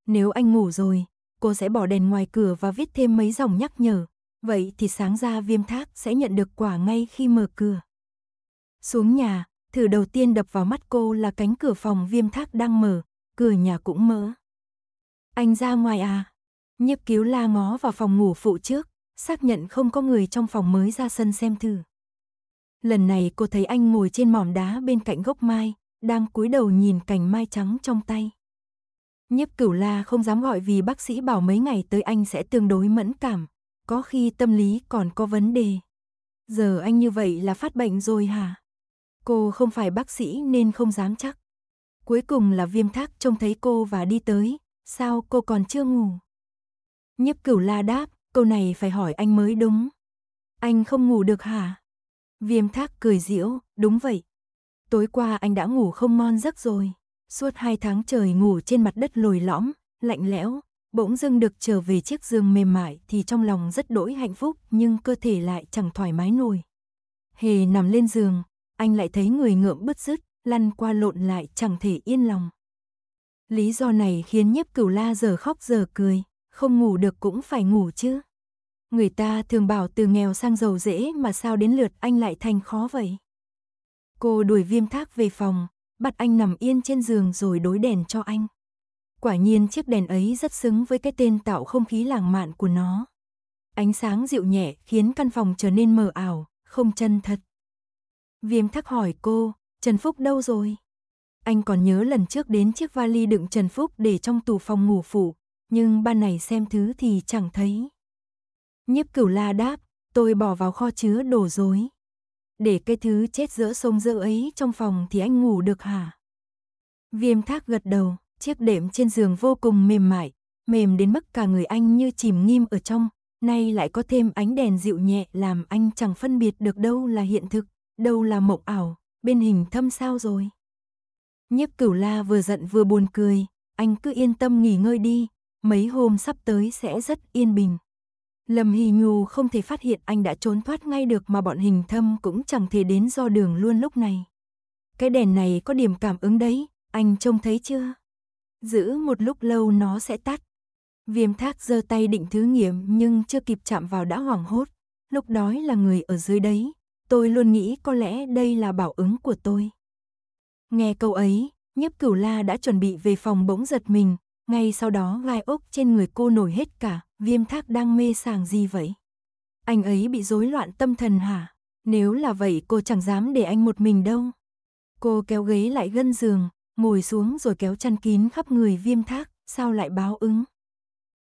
Nếu anh ngủ rồi, cô sẽ bỏ đèn ngoài cửa và viết thêm mấy dòng nhắc nhở. Vậy thì sáng ra viêm thác sẽ nhận được quả ngay khi mở cửa. Xuống nhà, thử đầu tiên đập vào mắt cô là cánh cửa phòng viêm thác đang mở, cửa nhà cũng mở. Anh ra ngoài à? Nhiếp cứu la ngó vào phòng ngủ phụ trước, xác nhận không có người trong phòng mới ra sân xem thử. Lần này cô thấy anh ngồi trên mỏm đá bên cạnh gốc mai, đang cúi đầu nhìn cành mai trắng trong tay. Nhiếp cửu la không dám gọi vì bác sĩ bảo mấy ngày tới anh sẽ tương đối mẫn cảm, có khi tâm lý còn có vấn đề. Giờ anh như vậy là phát bệnh rồi hả? Cô không phải bác sĩ nên không dám chắc. Cuối cùng là viêm thác trông thấy cô và đi tới, sao cô còn chưa ngủ? Nhiếp cửu la đáp, câu này phải hỏi anh mới đúng. Anh không ngủ được hả? Viêm thác cười diễu, đúng vậy. Tối qua anh đã ngủ không ngon giấc rồi. Suốt hai tháng trời ngủ trên mặt đất lồi lõm, lạnh lẽo, bỗng dưng được trở về chiếc giường mềm mại thì trong lòng rất đỗi hạnh phúc nhưng cơ thể lại chẳng thoải mái nổi. Hề nằm lên giường, anh lại thấy người ngượng bứt rứt, lăn qua lộn lại chẳng thể yên lòng. Lý do này khiến nhiếp cửu la giờ khóc giờ cười, không ngủ được cũng phải ngủ chứ. Người ta thường bảo từ nghèo sang giàu dễ mà sao đến lượt anh lại thành khó vậy. Cô đuổi viêm thác về phòng, bắt anh nằm yên trên giường rồi đối đèn cho anh. Quả nhiên chiếc đèn ấy rất xứng với cái tên tạo không khí lãng mạn của nó. Ánh sáng dịu nhẹ khiến căn phòng trở nên mờ ảo, không chân thật. Viêm thắc hỏi cô, Trần Phúc đâu rồi? Anh còn nhớ lần trước đến chiếc vali đựng Trần Phúc để trong tủ phòng ngủ phụ, nhưng ban này xem thứ thì chẳng thấy. Nhiếp cửu la đáp, tôi bỏ vào kho chứa đồ rồi để cái thứ chết giữa sông dơ ấy trong phòng thì anh ngủ được hả? Viêm thác gật đầu, chiếc đệm trên giường vô cùng mềm mại, mềm đến mức cả người anh như chìm nghim ở trong, nay lại có thêm ánh đèn dịu nhẹ làm anh chẳng phân biệt được đâu là hiện thực, đâu là mộng ảo, bên hình thâm sao rồi. Nhiếp cửu la vừa giận vừa buồn cười, anh cứ yên tâm nghỉ ngơi đi, mấy hôm sắp tới sẽ rất yên bình. Lâm Hy Nhu không thể phát hiện anh đã trốn thoát ngay được mà bọn hình thâm cũng chẳng thể đến do đường luôn lúc này. Cái đèn này có điểm cảm ứng đấy, anh trông thấy chưa? Giữ một lúc lâu nó sẽ tắt. Viêm thác giơ tay định thứ nghiệm nhưng chưa kịp chạm vào đã hoảng hốt. Lúc đó là người ở dưới đấy, tôi luôn nghĩ có lẽ đây là bảo ứng của tôi. Nghe câu ấy, Nhấp cửu la đã chuẩn bị về phòng bỗng giật mình, ngay sau đó gai ốc trên người cô nổi hết cả, viêm thác đang mê sảng gì vậy? Anh ấy bị rối loạn tâm thần hả? Nếu là vậy cô chẳng dám để anh một mình đâu. Cô kéo ghế lại gân giường, ngồi xuống rồi kéo chăn kín khắp người viêm thác, sao lại báo ứng?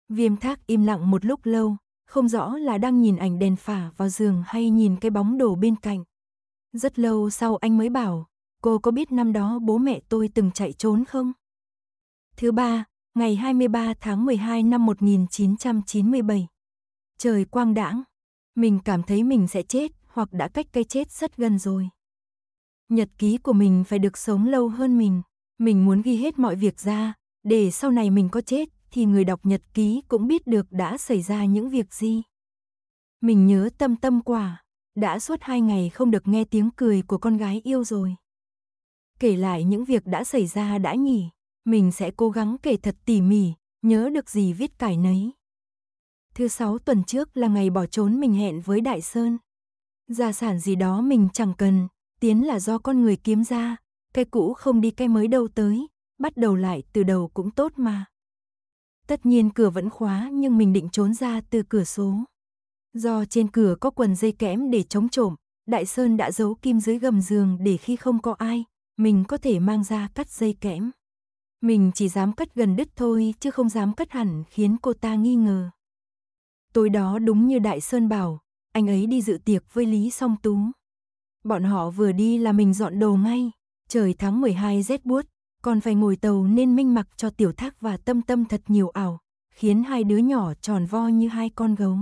Viêm thác im lặng một lúc lâu, không rõ là đang nhìn ảnh đèn phả vào giường hay nhìn cái bóng đổ bên cạnh. Rất lâu sau anh mới bảo, cô có biết năm đó bố mẹ tôi từng chạy trốn không? Thứ ba, ngày 23 tháng 12 năm 1997. Trời quang đãng, mình cảm thấy mình sẽ chết hoặc đã cách cái chết rất gần rồi. Nhật ký của mình phải được sống lâu hơn mình, mình muốn ghi hết mọi việc ra, để sau này mình có chết thì người đọc nhật ký cũng biết được đã xảy ra những việc gì. Mình nhớ tâm tâm quả, đã suốt hai ngày không được nghe tiếng cười của con gái yêu rồi. Kể lại những việc đã xảy ra đã nhỉ mình sẽ cố gắng kể thật tỉ mỉ, nhớ được gì viết cải nấy. Thứ sáu tuần trước là ngày bỏ trốn mình hẹn với Đại Sơn. Gia sản gì đó mình chẳng cần, tiến là do con người kiếm ra, cái cũ không đi cái mới đâu tới, bắt đầu lại từ đầu cũng tốt mà. Tất nhiên cửa vẫn khóa nhưng mình định trốn ra từ cửa số. Do trên cửa có quần dây kẽm để chống trộm, Đại Sơn đã giấu kim dưới gầm giường để khi không có ai, mình có thể mang ra cắt dây kẽm. Mình chỉ dám cất gần đứt thôi chứ không dám cất hẳn khiến cô ta nghi ngờ. Tối đó đúng như Đại Sơn bảo, anh ấy đi dự tiệc với Lý Song Tú. Bọn họ vừa đi là mình dọn đồ ngay, trời tháng 12 rét buốt, còn phải ngồi tàu nên minh mặc cho tiểu thác và tâm tâm thật nhiều ảo, khiến hai đứa nhỏ tròn vo như hai con gấu.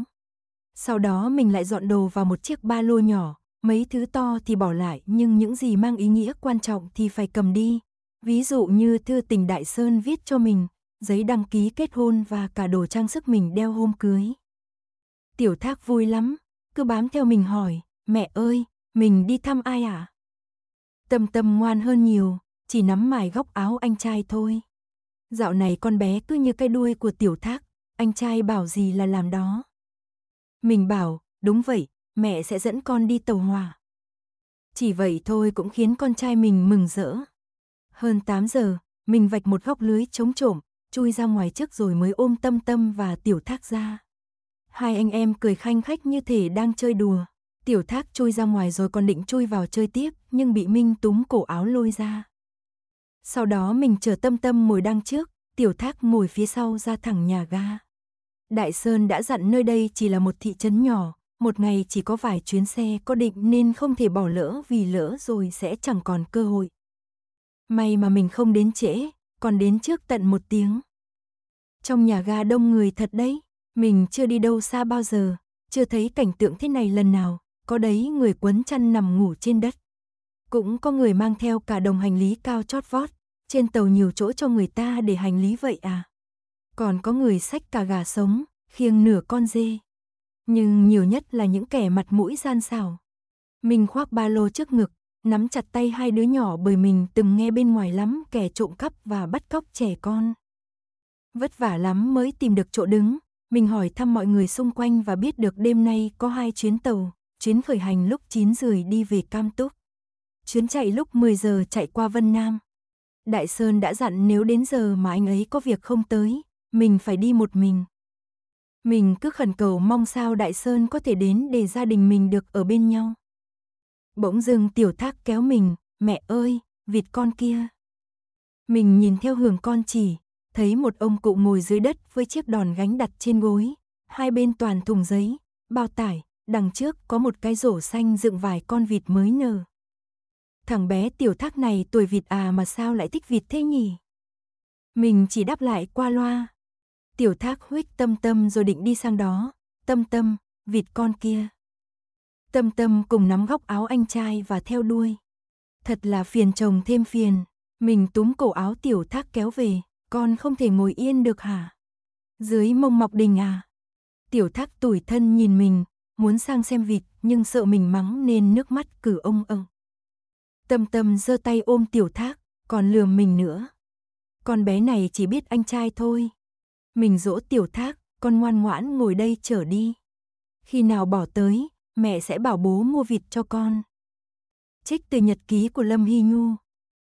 Sau đó mình lại dọn đồ vào một chiếc ba lô nhỏ, mấy thứ to thì bỏ lại nhưng những gì mang ý nghĩa quan trọng thì phải cầm đi, Ví dụ như thư tình Đại Sơn viết cho mình, giấy đăng ký kết hôn và cả đồ trang sức mình đeo hôm cưới. Tiểu thác vui lắm, cứ bám theo mình hỏi, mẹ ơi, mình đi thăm ai à? Tâm tâm ngoan hơn nhiều, chỉ nắm mài góc áo anh trai thôi. Dạo này con bé cứ như cái đuôi của tiểu thác, anh trai bảo gì là làm đó. Mình bảo, đúng vậy, mẹ sẽ dẫn con đi tàu hỏa. Chỉ vậy thôi cũng khiến con trai mình mừng rỡ. Hơn 8 giờ, mình vạch một góc lưới chống trộm, chui ra ngoài trước rồi mới ôm tâm tâm và tiểu thác ra. Hai anh em cười khanh khách như thể đang chơi đùa. Tiểu thác chui ra ngoài rồi còn định chui vào chơi tiếp, nhưng bị Minh túm cổ áo lôi ra. Sau đó mình chờ tâm tâm ngồi đằng trước, tiểu thác ngồi phía sau ra thẳng nhà ga. Đại Sơn đã dặn nơi đây chỉ là một thị trấn nhỏ, một ngày chỉ có vài chuyến xe có định nên không thể bỏ lỡ vì lỡ rồi sẽ chẳng còn cơ hội. May mà mình không đến trễ, còn đến trước tận một tiếng. Trong nhà ga đông người thật đấy, mình chưa đi đâu xa bao giờ, chưa thấy cảnh tượng thế này lần nào, có đấy người quấn chăn nằm ngủ trên đất. Cũng có người mang theo cả đồng hành lý cao chót vót, trên tàu nhiều chỗ cho người ta để hành lý vậy à. Còn có người xách cả gà sống, khiêng nửa con dê. Nhưng nhiều nhất là những kẻ mặt mũi gian xảo. Mình khoác ba lô trước ngực, nắm chặt tay hai đứa nhỏ bởi mình từng nghe bên ngoài lắm kẻ trộm cắp và bắt cóc trẻ con. Vất vả lắm mới tìm được chỗ đứng, mình hỏi thăm mọi người xung quanh và biết được đêm nay có hai chuyến tàu, chuyến khởi hành lúc 9 rưỡi đi về Cam Túc. Chuyến chạy lúc 10 giờ chạy qua Vân Nam. Đại Sơn đã dặn nếu đến giờ mà anh ấy có việc không tới, mình phải đi một mình. Mình cứ khẩn cầu mong sao Đại Sơn có thể đến để gia đình mình được ở bên nhau. Bỗng dưng tiểu thác kéo mình, mẹ ơi, vịt con kia. Mình nhìn theo hướng con chỉ, thấy một ông cụ ngồi dưới đất với chiếc đòn gánh đặt trên gối, hai bên toàn thùng giấy, bao tải, đằng trước có một cái rổ xanh dựng vài con vịt mới nở. Thằng bé tiểu thác này tuổi vịt à mà sao lại thích vịt thế nhỉ? Mình chỉ đáp lại qua loa. Tiểu thác huyết tâm tâm rồi định đi sang đó, tâm tâm, vịt con kia. Tâm tâm cùng nắm góc áo anh trai và theo đuôi. Thật là phiền chồng thêm phiền, mình túm cổ áo tiểu thác kéo về, con không thể ngồi yên được hả? Dưới mông mọc đình à? Tiểu thác tủi thân nhìn mình, muốn sang xem vịt nhưng sợ mình mắng nên nước mắt cử ông ông. Tâm tâm giơ tay ôm tiểu thác, còn lừa mình nữa. Con bé này chỉ biết anh trai thôi. Mình dỗ tiểu thác, con ngoan ngoãn ngồi đây chờ đi. Khi nào bỏ tới, mẹ sẽ bảo bố mua vịt cho con. Trích từ nhật ký của Lâm Hy Nhu.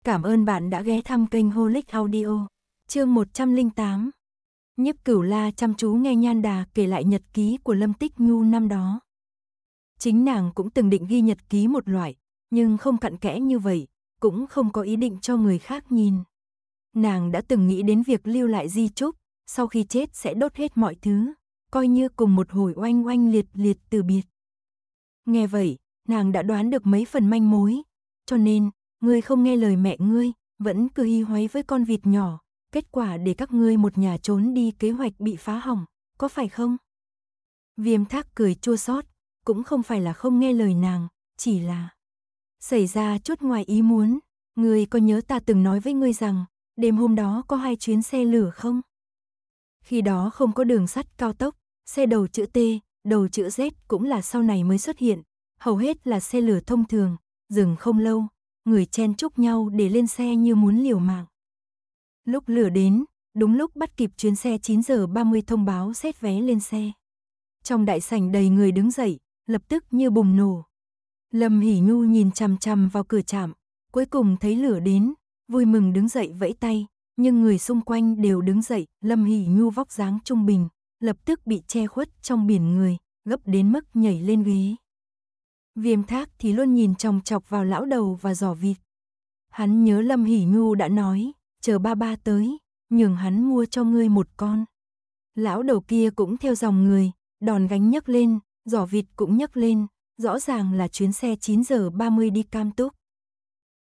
Cảm ơn bạn đã ghé thăm kênh Holic Audio. Chương 108. nhếp Cửu La chăm chú nghe Nhan Đà kể lại nhật ký của Lâm Tích Nhu năm đó. Chính nàng cũng từng định ghi nhật ký một loại, nhưng không cặn kẽ như vậy, cũng không có ý định cho người khác nhìn. Nàng đã từng nghĩ đến việc lưu lại di chúc, sau khi chết sẽ đốt hết mọi thứ, coi như cùng một hồi oanh oanh liệt liệt từ biệt. Nghe vậy, nàng đã đoán được mấy phần manh mối. Cho nên, ngươi không nghe lời mẹ ngươi, vẫn cứ hy hoáy với con vịt nhỏ. Kết quả để các ngươi một nhà trốn đi kế hoạch bị phá hỏng, có phải không? Viêm thác cười chua xót cũng không phải là không nghe lời nàng, chỉ là xảy ra chút ngoài ý muốn. Ngươi có nhớ ta từng nói với ngươi rằng, đêm hôm đó có hai chuyến xe lửa không? Khi đó không có đường sắt cao tốc, xe đầu chữ T, đầu chữ Z cũng là sau này mới xuất hiện, hầu hết là xe lửa thông thường, dừng không lâu, người chen chúc nhau để lên xe như muốn liều mạng. Lúc lửa đến, đúng lúc bắt kịp chuyến xe 9 giờ 30 thông báo xét vé lên xe. Trong đại sảnh đầy người đứng dậy, lập tức như bùng nổ. Lâm Hỉ Nhu nhìn chằm chằm vào cửa trạm, cuối cùng thấy lửa đến, vui mừng đứng dậy vẫy tay, nhưng người xung quanh đều đứng dậy, Lâm Hỉ Nhu vóc dáng trung bình, lập tức bị che khuất trong biển người, gấp đến mức nhảy lên ghế. Viêm thác thì luôn nhìn chòng chọc vào lão đầu và giỏ vịt. Hắn nhớ Lâm Hỷ Nhu đã nói, chờ ba ba tới, nhường hắn mua cho ngươi một con. Lão đầu kia cũng theo dòng người, đòn gánh nhấc lên, giỏ vịt cũng nhấc lên, rõ ràng là chuyến xe 9 giờ 30 đi cam túc.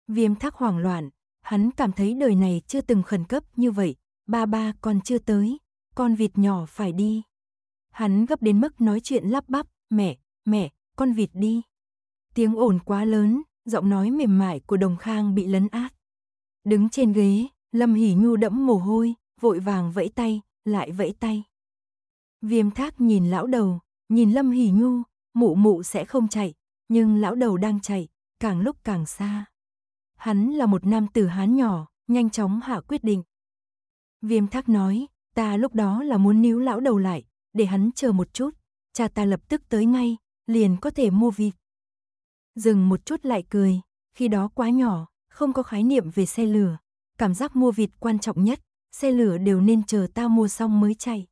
Viêm thác hoảng loạn, hắn cảm thấy đời này chưa từng khẩn cấp như vậy, ba ba còn chưa tới, con vịt nhỏ phải đi. Hắn gấp đến mức nói chuyện lắp bắp, mẹ, mẹ, con vịt đi. Tiếng ồn quá lớn, giọng nói mềm mại của đồng khang bị lấn át. Đứng trên ghế, Lâm Hỷ Nhu đẫm mồ hôi, vội vàng vẫy tay, lại vẫy tay. Viêm thác nhìn lão đầu, nhìn Lâm Hỷ Nhu, mụ mụ sẽ không chạy, nhưng lão đầu đang chạy, càng lúc càng xa. Hắn là một nam tử hán nhỏ, nhanh chóng hạ quyết định. Viêm thác nói, Ta lúc đó là muốn níu lão đầu lại, để hắn chờ một chút, cha ta lập tức tới ngay, liền có thể mua vịt. Dừng một chút lại cười, khi đó quá nhỏ, không có khái niệm về xe lửa, cảm giác mua vịt quan trọng nhất, xe lửa đều nên chờ ta mua xong mới chạy.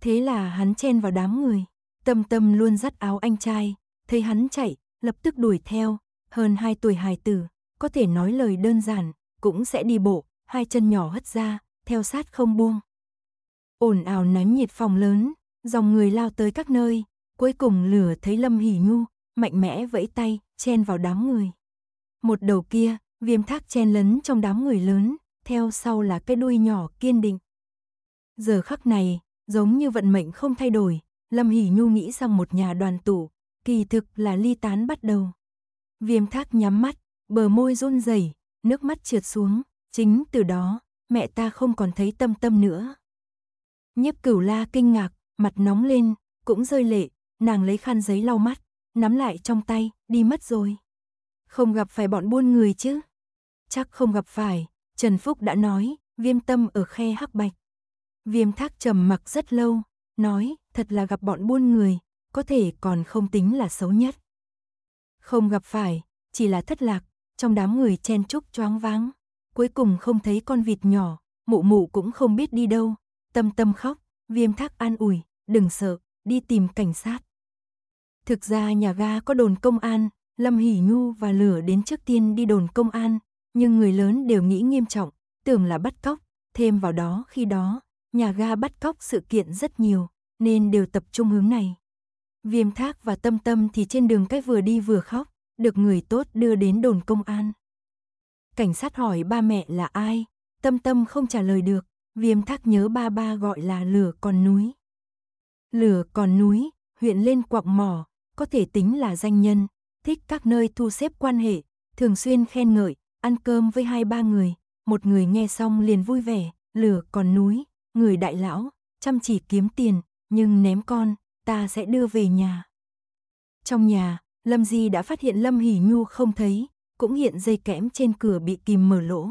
Thế là hắn chen vào đám người, tâm tâm luôn dắt áo anh trai, thấy hắn chạy, lập tức đuổi theo, hơn 2 tuổi hài tử, có thể nói lời đơn giản, cũng sẽ đi bộ, hai chân nhỏ hất ra, theo sát không buông ồn ào ném nhiệt phòng lớn, dòng người lao tới các nơi, cuối cùng lửa thấy Lâm Hỷ Nhu, mạnh mẽ vẫy tay, chen vào đám người. Một đầu kia, viêm thác chen lấn trong đám người lớn, theo sau là cái đuôi nhỏ kiên định. Giờ khắc này, giống như vận mệnh không thay đổi, Lâm Hỷ Nhu nghĩ rằng một nhà đoàn tụ, kỳ thực là ly tán bắt đầu. Viêm thác nhắm mắt, bờ môi run rẩy, nước mắt trượt xuống, chính từ đó, mẹ ta không còn thấy tâm tâm nữa. Nhiếp cửu la kinh ngạc, mặt nóng lên, cũng rơi lệ, nàng lấy khăn giấy lau mắt, nắm lại trong tay, đi mất rồi. Không gặp phải bọn buôn người chứ? Chắc không gặp phải, Trần Phúc đã nói, viêm tâm ở khe hắc bạch. Viêm thác trầm mặc rất lâu, nói, thật là gặp bọn buôn người, có thể còn không tính là xấu nhất. Không gặp phải, chỉ là thất lạc, trong đám người chen chúc choáng váng. Cuối cùng không thấy con vịt nhỏ, mụ mụ cũng không biết đi đâu, Tâm tâm khóc, viêm thác an ủi, đừng sợ, đi tìm cảnh sát. Thực ra nhà ga có đồn công an, Lâm Hỷ Nhu và Lửa đến trước tiên đi đồn công an, nhưng người lớn đều nghĩ nghiêm trọng, tưởng là bắt cóc, thêm vào đó khi đó, nhà ga bắt cóc sự kiện rất nhiều, nên đều tập trung hướng này. Viêm thác và tâm tâm thì trên đường cách vừa đi vừa khóc, được người tốt đưa đến đồn công an. Cảnh sát hỏi ba mẹ là ai, tâm tâm không trả lời được, Viêm thác nhớ ba ba gọi là lửa còn núi. Lửa còn núi, huyện lên quạng mỏ, có thể tính là danh nhân, thích các nơi thu xếp quan hệ, thường xuyên khen ngợi, ăn cơm với hai ba người, một người nghe xong liền vui vẻ, lửa còn núi, người đại lão, chăm chỉ kiếm tiền, nhưng ném con, ta sẽ đưa về nhà. Trong nhà, Lâm Di đã phát hiện Lâm Hỷ Nhu không thấy, cũng hiện dây kẽm trên cửa bị kìm mở lỗ.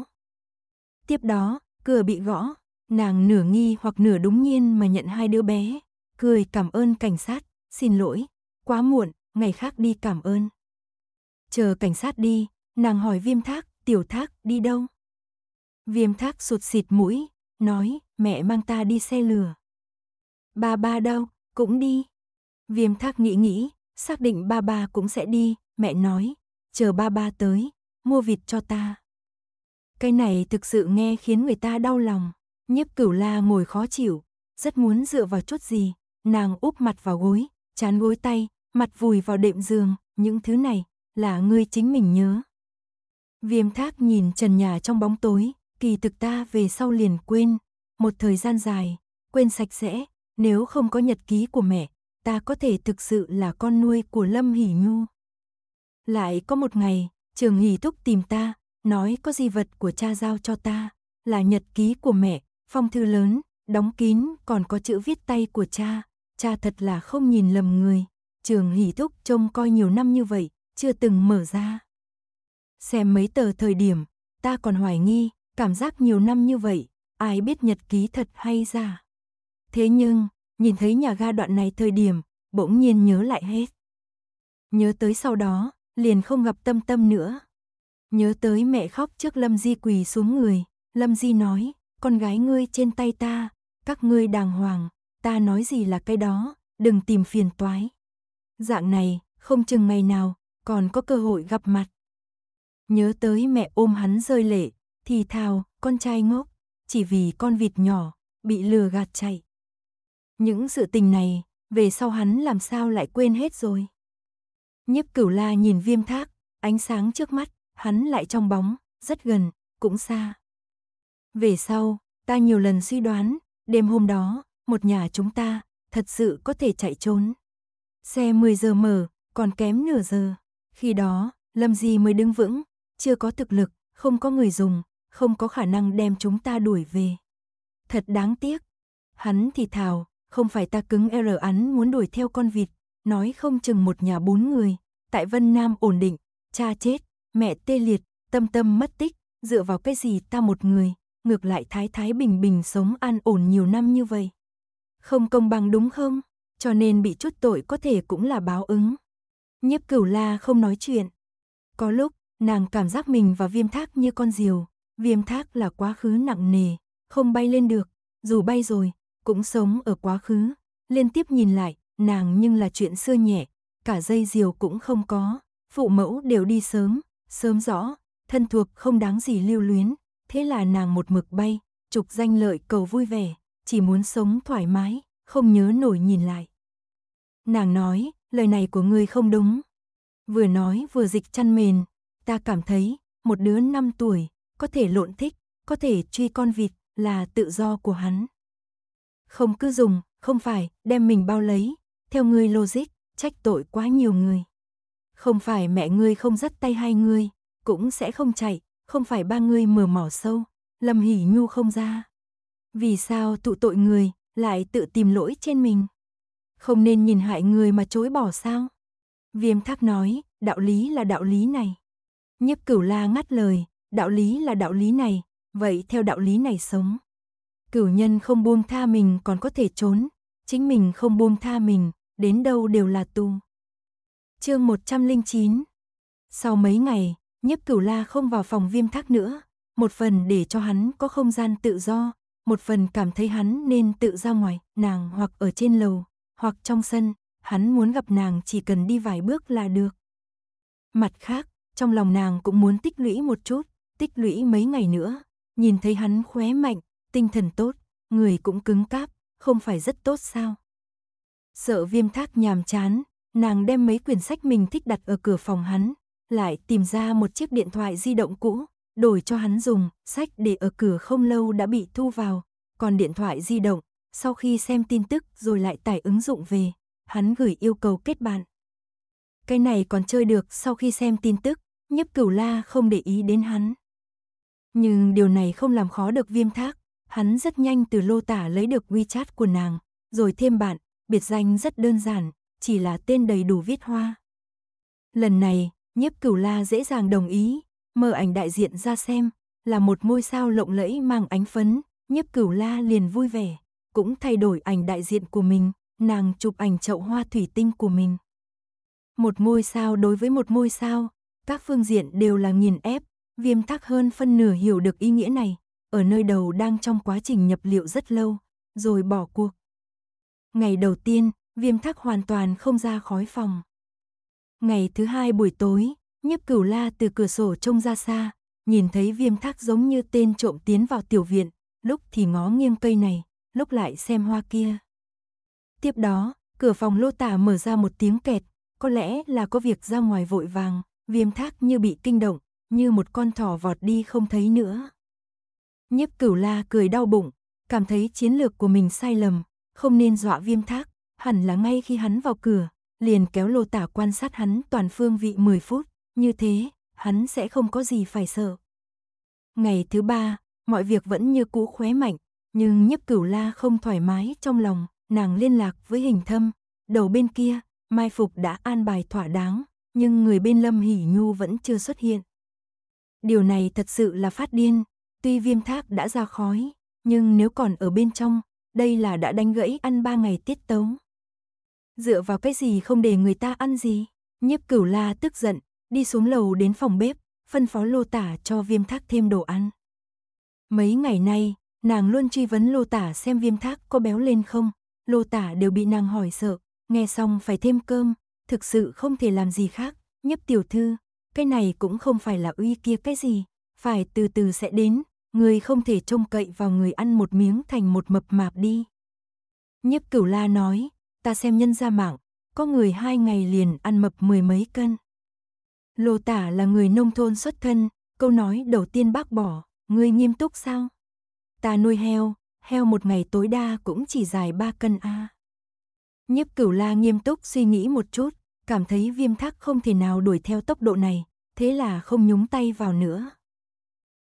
Tiếp đó, cửa bị gõ, Nàng nửa nghi hoặc nửa đúng nhiên mà nhận hai đứa bé, cười cảm ơn cảnh sát, xin lỗi, quá muộn, ngày khác đi cảm ơn. Chờ cảnh sát đi, nàng hỏi viêm thác, tiểu thác, đi đâu? Viêm thác sụt xịt mũi, nói, mẹ mang ta đi xe lửa. Ba ba đâu, cũng đi. Viêm thác nghĩ nghĩ, xác định ba ba cũng sẽ đi, mẹ nói, chờ ba ba tới, mua vịt cho ta. Cái này thực sự nghe khiến người ta đau lòng. Nhiếp cửu la ngồi khó chịu, rất muốn dựa vào chút gì, nàng úp mặt vào gối, chán gối tay, mặt vùi vào đệm giường, những thứ này là ngươi chính mình nhớ. Viêm thác nhìn trần nhà trong bóng tối, kỳ thực ta về sau liền quên, một thời gian dài, quên sạch sẽ, nếu không có nhật ký của mẹ, ta có thể thực sự là con nuôi của Lâm Hỷ Nhu. Lại có một ngày, trường Hỷ Thúc tìm ta, nói có di vật của cha giao cho ta, là nhật ký của mẹ, Phong thư lớn, đóng kín, còn có chữ viết tay của cha. Cha thật là không nhìn lầm người. Trường hỷ thúc trông coi nhiều năm như vậy, chưa từng mở ra. Xem mấy tờ thời điểm, ta còn hoài nghi, cảm giác nhiều năm như vậy, ai biết nhật ký thật hay giả. Thế nhưng, nhìn thấy nhà ga đoạn này thời điểm, bỗng nhiên nhớ lại hết. Nhớ tới sau đó, liền không gặp tâm tâm nữa. Nhớ tới mẹ khóc trước Lâm Di quỳ xuống người, Lâm Di nói, con gái ngươi trên tay ta, các ngươi đàng hoàng, ta nói gì là cái đó, đừng tìm phiền toái. Dạng này, không chừng ngày nào, còn có cơ hội gặp mặt. Nhớ tới mẹ ôm hắn rơi lệ, thì thào, con trai ngốc, chỉ vì con vịt nhỏ, bị lừa gạt chạy. Những sự tình này, về sau hắn làm sao lại quên hết rồi. Nhiếp cửu la nhìn viêm thác, ánh sáng trước mắt, hắn lại trong bóng, rất gần, cũng xa. Về sau, ta nhiều lần suy đoán, đêm hôm đó, một nhà chúng ta thật sự có thể chạy trốn. Xe 10 giờ mở, còn kém nửa giờ. Khi đó, Lâm Di mới đứng vững, chưa có thực lực, không có người dùng, không có khả năng đem chúng ta đuổi về. Thật đáng tiếc. Hắn thì thào, không phải ta cứng er ắn muốn đuổi theo con vịt, nói không chừng một nhà bốn người, tại Vân Nam ổn định, cha chết, mẹ tê liệt, tâm tâm mất tích, dựa vào cái gì ta một người, ngược lại thái thái bình bình sống an ổn nhiều năm như vậy. Không công bằng đúng không? Cho nên bị chút tội có thể cũng là báo ứng. Nhiếp cửu la không nói chuyện. Có lúc, nàng cảm giác mình và viêm thác như con diều. Viêm thác là quá khứ nặng nề, không bay lên được. Dù bay rồi, cũng sống ở quá khứ. Liên tiếp nhìn lại, nàng nhưng là chuyện xưa nhẹ. Cả dây diều cũng không có. Phụ mẫu đều đi sớm, sớm rõ, thân thuộc không đáng gì lưu luyến thế là nàng một mực bay, trục danh lợi cầu vui vẻ, chỉ muốn sống thoải mái, không nhớ nổi nhìn lại. Nàng nói, lời này của ngươi không đúng. Vừa nói vừa dịch chăn mền, ta cảm thấy, một đứa 5 tuổi, có thể lộn thích, có thể truy con vịt là tự do của hắn. Không cứ dùng, không phải, đem mình bao lấy, theo ngươi logic, trách tội quá nhiều người. Không phải mẹ ngươi không dắt tay hai ngươi, cũng sẽ không chạy, không phải ba người mở mỏ sâu, Lâm Hỷ Nhu không ra. Vì sao tụ tội người lại tự tìm lỗi trên mình? Không nên nhìn hại người mà chối bỏ sao? Viêm thác nói, đạo lý là đạo lý này. Nhiếp cửu la ngắt lời, đạo lý là đạo lý này, vậy theo đạo lý này sống. Cửu nhân không buông tha mình còn có thể trốn, chính mình không buông tha mình, đến đâu đều là tù. Chương 109 Sau mấy ngày, Nhiếp cửu la không vào phòng viêm thác nữa, một phần để cho hắn có không gian tự do, một phần cảm thấy hắn nên tự ra ngoài, nàng hoặc ở trên lầu, hoặc trong sân, hắn muốn gặp nàng chỉ cần đi vài bước là được. Mặt khác, trong lòng nàng cũng muốn tích lũy một chút, tích lũy mấy ngày nữa, nhìn thấy hắn khóe mạnh, tinh thần tốt, người cũng cứng cáp, không phải rất tốt sao. Sợ viêm thác nhàm chán, nàng đem mấy quyển sách mình thích đặt ở cửa phòng hắn, lại tìm ra một chiếc điện thoại di động cũ, đổi cho hắn dùng, sách để ở cửa không lâu đã bị thu vào, còn điện thoại di động, sau khi xem tin tức rồi lại tải ứng dụng về, hắn gửi yêu cầu kết bạn. Cái này còn chơi được sau khi xem tin tức, nhấp cửu la không để ý đến hắn. Nhưng điều này không làm khó được viêm thác, hắn rất nhanh từ lô tả lấy được WeChat của nàng, rồi thêm bạn, biệt danh rất đơn giản, chỉ là tên đầy đủ viết hoa. Lần này, nhiếp cửu la dễ dàng đồng ý, mở ảnh đại diện ra xem, là một ngôi sao lộng lẫy mang ánh phấn, nhiếp cửu la liền vui vẻ, cũng thay đổi ảnh đại diện của mình, nàng chụp ảnh chậu hoa thủy tinh của mình. Một ngôi sao đối với một ngôi sao, các phương diện đều là nghiền ép, viêm Thác hơn phân nửa hiểu được ý nghĩa này, ở nơi đầu đang trong quá trình nhập liệu rất lâu, rồi bỏ cuộc. Ngày đầu tiên, viêm Thác hoàn toàn không ra khói phòng. Ngày thứ hai buổi tối, nhiếp cửu la từ cửa sổ trông ra xa, nhìn thấy viêm thác giống như tên trộm tiến vào tiểu viện, lúc thì ngó nghiêng cây này, lúc lại xem hoa kia. Tiếp đó, cửa phòng lô tả mở ra một tiếng kẹt, có lẽ là có việc ra ngoài vội vàng, viêm thác như bị kinh động, như một con thỏ vọt đi không thấy nữa. Nhiếp cửu la cười đau bụng, cảm thấy chiến lược của mình sai lầm, không nên dọa viêm thác, hẳn là ngay khi hắn vào cửa, liền kéo lô tả quan sát hắn toàn phương vị 10 phút, như thế, hắn sẽ không có gì phải sợ. Ngày thứ ba, mọi việc vẫn như cũ khóe mạnh, nhưng nhấp cửu la không thoải mái trong lòng, nàng liên lạc với hình thâm, đầu bên kia, mai phục đã an bài thỏa đáng, nhưng người bên lâm hỉ nhu vẫn chưa xuất hiện. Điều này thật sự là phát điên, tuy viêm thác đã ra khói, nhưng nếu còn ở bên trong, đây là đã đánh gãy ăn ba ngày tiết tấu dựa vào cái gì không để người ta ăn gì. Nhiếp cửu la tức giận, đi xuống lầu đến phòng bếp, phân phó lô tả cho viêm thác thêm đồ ăn. Mấy ngày nay, nàng luôn truy vấn lô tả xem viêm thác có béo lên không, lô tả đều bị nàng hỏi sợ, nghe xong phải thêm cơm, thực sự không thể làm gì khác, nhấp tiểu thư, cái này cũng không phải là uy kia cái gì, phải từ từ sẽ đến, người không thể trông cậy vào người ăn một miếng thành một mập mạp đi. Nhấp cửu la nói, ta xem nhân ra mạng, có người hai ngày liền ăn mập mười mấy cân. Lô tả là người nông thôn xuất thân, câu nói đầu tiên bác bỏ, ngươi nghiêm túc sao? Ta nuôi heo, heo một ngày tối đa cũng chỉ dài ba cân a. nhếp cửu la nghiêm túc suy nghĩ một chút, cảm thấy viêm thắc không thể nào đuổi theo tốc độ này, thế là không nhúng tay vào nữa.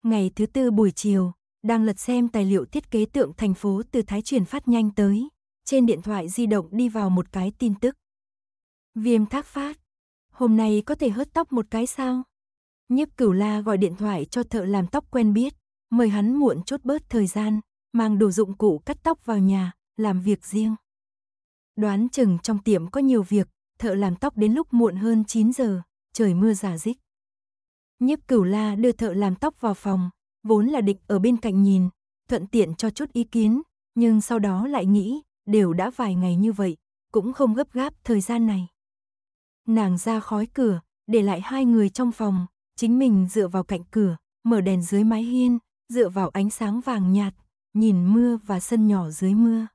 Ngày thứ tư buổi chiều, đang lật xem tài liệu thiết kế tượng thành phố từ Thái chuyển phát nhanh tới, trên điện thoại di động đi vào một cái tin tức. Viêm thác phát, hôm nay có thể hớt tóc một cái sao? Nhiếp cửu la gọi điện thoại cho thợ làm tóc quen biết, mời hắn muộn chốt bớt thời gian, mang đồ dụng cụ cắt tóc vào nhà, làm việc riêng. Đoán chừng trong tiệm có nhiều việc, thợ làm tóc đến lúc muộn hơn 9 giờ, trời mưa giả dích. Nhiếp cửu la đưa thợ làm tóc vào phòng, vốn là định ở bên cạnh nhìn, thuận tiện cho chút ý kiến, nhưng sau đó lại nghĩ, đều đã vài ngày như vậy, cũng không gấp gáp thời gian này. Nàng ra khói cửa, để lại hai người trong phòng, chính mình dựa vào cạnh cửa, mở đèn dưới mái hiên, dựa vào ánh sáng vàng nhạt, nhìn mưa và sân nhỏ dưới mưa.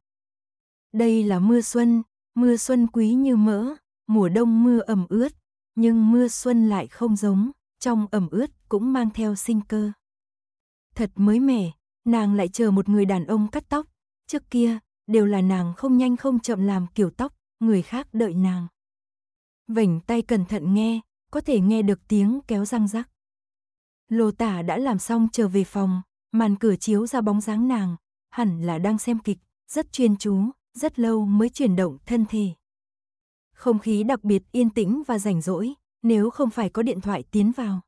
Đây là mưa xuân, mưa xuân quý như mỡ, mùa đông mưa ẩm ướt, nhưng mưa xuân lại không giống, trong ẩm ướt cũng mang theo sinh cơ. Thật mới mẻ, nàng lại chờ một người đàn ông cắt tóc, trước kia đều là nàng không nhanh không chậm làm kiểu tóc, người khác đợi nàng. Vảnh tay cẩn thận nghe, có thể nghe được tiếng kéo răng rắc. Lô tả đã làm xong trở về phòng, màn cửa chiếu ra bóng dáng nàng, hẳn là đang xem kịch, rất chuyên chú, rất lâu mới chuyển động thân thể. Không khí đặc biệt yên tĩnh và rảnh rỗi, nếu không phải có điện thoại tiến vào.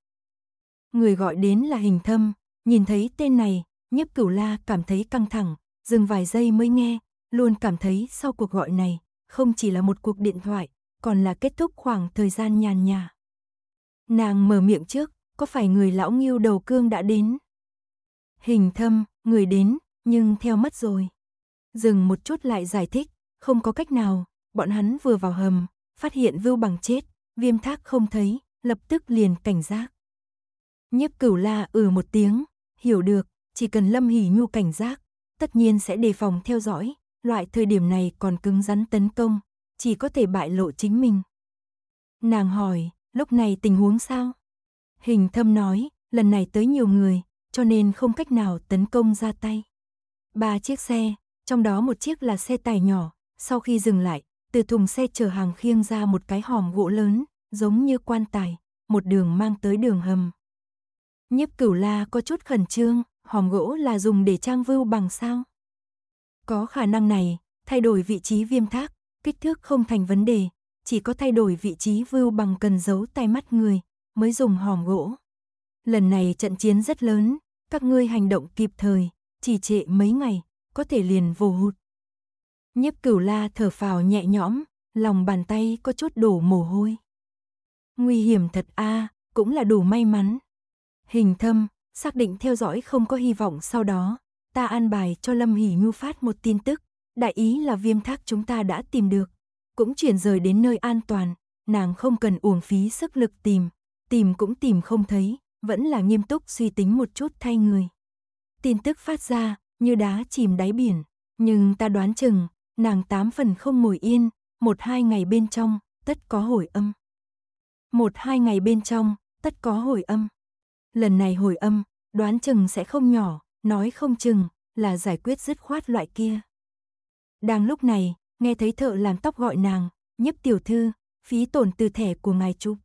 Người gọi đến là hình thâm, nhìn thấy tên này, nhấp cửu la cảm thấy căng thẳng, dừng vài giây mới nghe, luôn cảm thấy sau cuộc gọi này, không chỉ là một cuộc điện thoại, còn là kết thúc khoảng thời gian nhàn nhà. Nàng mở miệng trước, có phải người lão nghiêu đầu cương đã đến? Hình thâm, người đến, nhưng theo mất rồi. Dừng một chút lại giải thích, không có cách nào, bọn hắn vừa vào hầm, phát hiện vưu bằng chết, viêm thác không thấy, lập tức liền cảnh giác. Nhiếp cửu la ừ một tiếng, hiểu được, chỉ cần lâm hỉ nhu cảnh giác, tất nhiên sẽ đề phòng theo dõi, loại thời điểm này còn cứng rắn tấn công, chỉ có thể bại lộ chính mình. Nàng hỏi, lúc này tình huống sao? Hình thâm nói, lần này tới nhiều người, cho nên không cách nào tấn công ra tay. Ba chiếc xe, trong đó một chiếc là xe tải nhỏ, sau khi dừng lại, từ thùng xe chở hàng khiêng ra một cái hòm gỗ lớn, giống như quan tài, một đường mang tới đường hầm. Nhiếp cửu la có chút khẩn trương, hòm gỗ là dùng để trang vưu bằng sao? Có khả năng này, thay đổi vị trí viêm thác, kích thước không thành vấn đề, chỉ có thay đổi vị trí vưu bằng cần giấu tay mắt người, mới dùng hòm gỗ. Lần này trận chiến rất lớn, các ngươi hành động kịp thời, chỉ trệ mấy ngày, có thể liền vô hụt. Nhiếp cửu la thở phào nhẹ nhõm, lòng bàn tay có chút đổ mồ hôi. Nguy hiểm thật a à, cũng là đủ may mắn. Hình thâm, xác định theo dõi không có hy vọng sau đó, ta an bài cho Lâm Hỷ Nhu phát một tin tức, đại ý là viêm thác chúng ta đã tìm được, cũng chuyển rời đến nơi an toàn, nàng không cần uổng phí sức lực tìm, tìm cũng tìm không thấy, vẫn là nghiêm túc suy tính một chút thay người. Tin tức phát ra, như đá chìm đáy biển, nhưng ta đoán chừng, nàng tám phần không ngồi yên, một hai ngày bên trong, tất có hồi âm. Một hai ngày bên trong, tất có hồi âm. Lần này hồi âm, đoán chừng sẽ không nhỏ, nói không chừng là giải quyết dứt khoát loại kia. Đang lúc này, nghe thấy thợ làm tóc gọi nàng, nhấp tiểu thư, phí tổn từ thẻ của ngài chụp.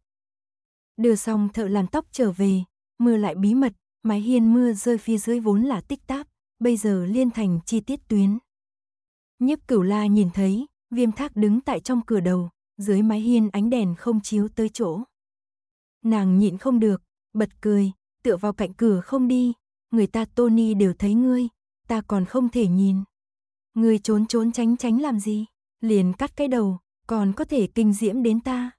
Đưa xong thợ làm tóc trở về, mưa lại bí mật, mái hiên mưa rơi phía dưới vốn là tích táp, bây giờ liên thành chi tiết tuyến. nhấp cửu la nhìn thấy, viêm thác đứng tại trong cửa đầu, dưới mái hiên ánh đèn không chiếu tới chỗ. Nàng nhịn không được, bật cười, tựa vào cạnh cửa không đi, người ta Tony đều thấy ngươi, ta còn không thể nhìn. Ngươi trốn trốn tránh tránh làm gì? Liền cắt cái đầu, còn có thể kinh diễm đến ta.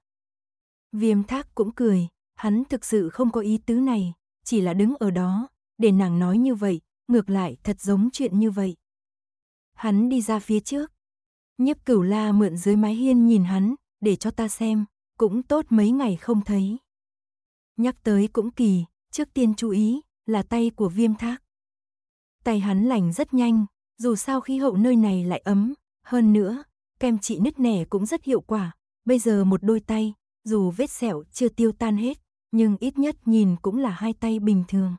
Viêm thác cũng cười, hắn thực sự không có ý tứ này, chỉ là đứng ở đó, để nàng nói như vậy, ngược lại thật giống chuyện như vậy. Hắn đi ra phía trước. Nhiếp cửu la mượn dưới mái hiên nhìn hắn, để cho ta xem, cũng tốt mấy ngày không thấy. Nhắc tới cũng kỳ, trước tiên chú ý, là tay của viêm thác. Tay hắn lành rất nhanh, dù sao khí hậu nơi này lại ấm, hơn nữa, kem trị nứt nẻ cũng rất hiệu quả. Bây giờ một đôi tay, dù vết sẹo chưa tiêu tan hết, nhưng ít nhất nhìn cũng là hai tay bình thường.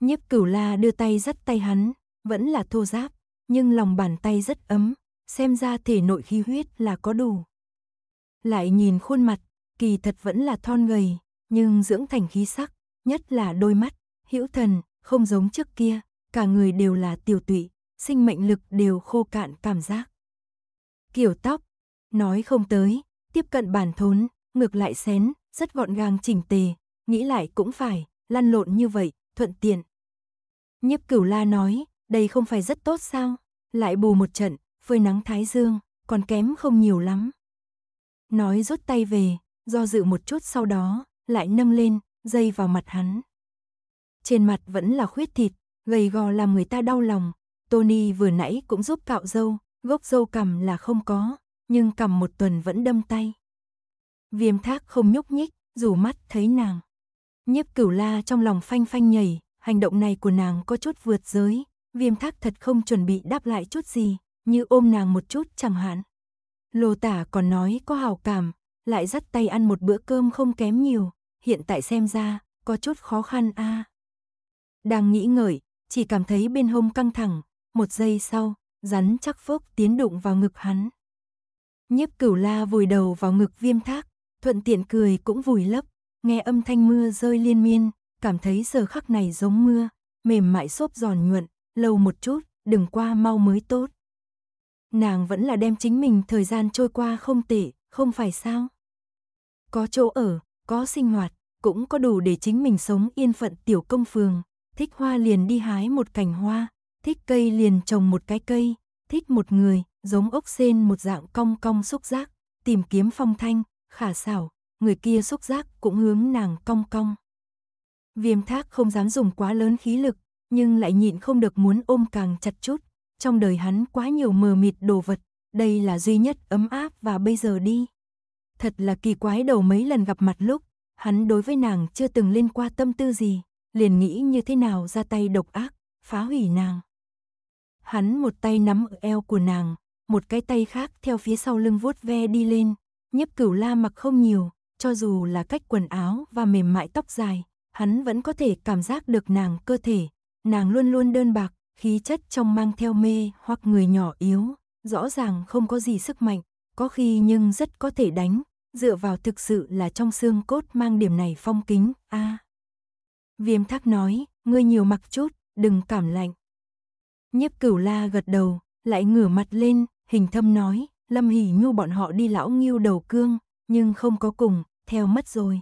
Nhiếp cửu la đưa tay dắt tay hắn, vẫn là thô giáp, nhưng lòng bàn tay rất ấm, xem ra thể nội khí huyết là có đủ. Lại nhìn khuôn mặt, kỳ thật vẫn là thon gầy, nhưng dưỡng thành khí sắc, nhất là đôi mắt, hữu thần, không giống trước kia, cả người đều là tiểu tụy, sinh mệnh lực đều khô cạn cảm giác. Kiểu tóc, nói không tới, tiếp cận bản thốn, ngược lại xén, rất gọn gàng chỉnh tề, nghĩ lại cũng phải, lăn lộn như vậy, thuận tiện. Nhiếp cửu la nói, đây không phải rất tốt sao, lại bù một trận, phơi nắng thái dương, còn kém không nhiều lắm. Nói rút tay về, do dự một chút sau đó, lại nâng lên, dây vào mặt hắn trên mặt vẫn là khuyết thịt, gầy gò làm người ta đau lòng. Tony vừa nãy cũng giúp cạo dâu, gốc dâu cầm là không có, nhưng cầm một tuần vẫn đâm tay. Viêm thác không nhúc nhích, dù mắt thấy nàng. Nhiếp cửu la trong lòng phanh phanh nhảy, hành động này của nàng có chút vượt giới, viêm thác thật không chuẩn bị đáp lại chút gì, như ôm nàng một chút chẳng hạn. Lô tả còn nói có hào cảm, lại dắt tay ăn một bữa cơm không kém nhiều, hiện tại xem ra, có chút khó khăn a à. Đang nghĩ ngợi, chỉ cảm thấy bên hông căng thẳng, một giây sau, rắn chắc phốc tiến đụng vào ngực hắn. Nhiếp cửu la vùi đầu vào ngực viêm thác, thuận tiện cười cũng vùi lấp, nghe âm thanh mưa rơi liên miên, cảm thấy giờ khắc này giống mưa, mềm mại xốp giòn nhuận, lâu một chút, đừng qua mau mới tốt. Nàng vẫn là đem chính mình thời gian trôi qua không tệ, không phải sao? Có chỗ ở, có sinh hoạt, cũng có đủ để chính mình sống yên phận tiểu công phường, thích hoa liền đi hái một cành hoa, thích cây liền trồng một cái cây, thích một người, giống ốc sen một dạng cong cong xúc giác, tìm kiếm phong thanh, khả xảo, người kia xúc giác cũng hướng nàng cong cong. Viêm thác không dám dùng quá lớn khí lực, nhưng lại nhịn không được muốn ôm càng chặt chút, trong đời hắn quá nhiều mờ mịt đồ vật, đây là duy nhất ấm áp và bây giờ đi. Thật là kỳ quái đầu mấy lần gặp mặt lúc, hắn đối với nàng chưa từng lên qua tâm tư gì liền nghĩ như thế nào ra tay độc ác, phá hủy nàng. Hắn một tay nắm ở eo của nàng, một cái tay khác theo phía sau lưng vuốt ve đi lên, nhấp cửu la mặc không nhiều, cho dù là cách quần áo và mềm mại tóc dài, hắn vẫn có thể cảm giác được nàng cơ thể, nàng luôn luôn đơn bạc, khí chất trong mang theo mê hoặc người nhỏ yếu, rõ ràng không có gì sức mạnh, có khi nhưng rất có thể đánh, dựa vào thực sự là trong xương cốt mang điểm này phong kính, a. À. Viêm thác nói, ngươi nhiều mặc chút, đừng cảm lạnh. Nhiếp cửu la gật đầu, lại ngửa mặt lên, hình thâm nói, Lâm Hỉ Nhu bọn họ đi lão nghiêu đầu cương, nhưng không có cùng, theo mất rồi.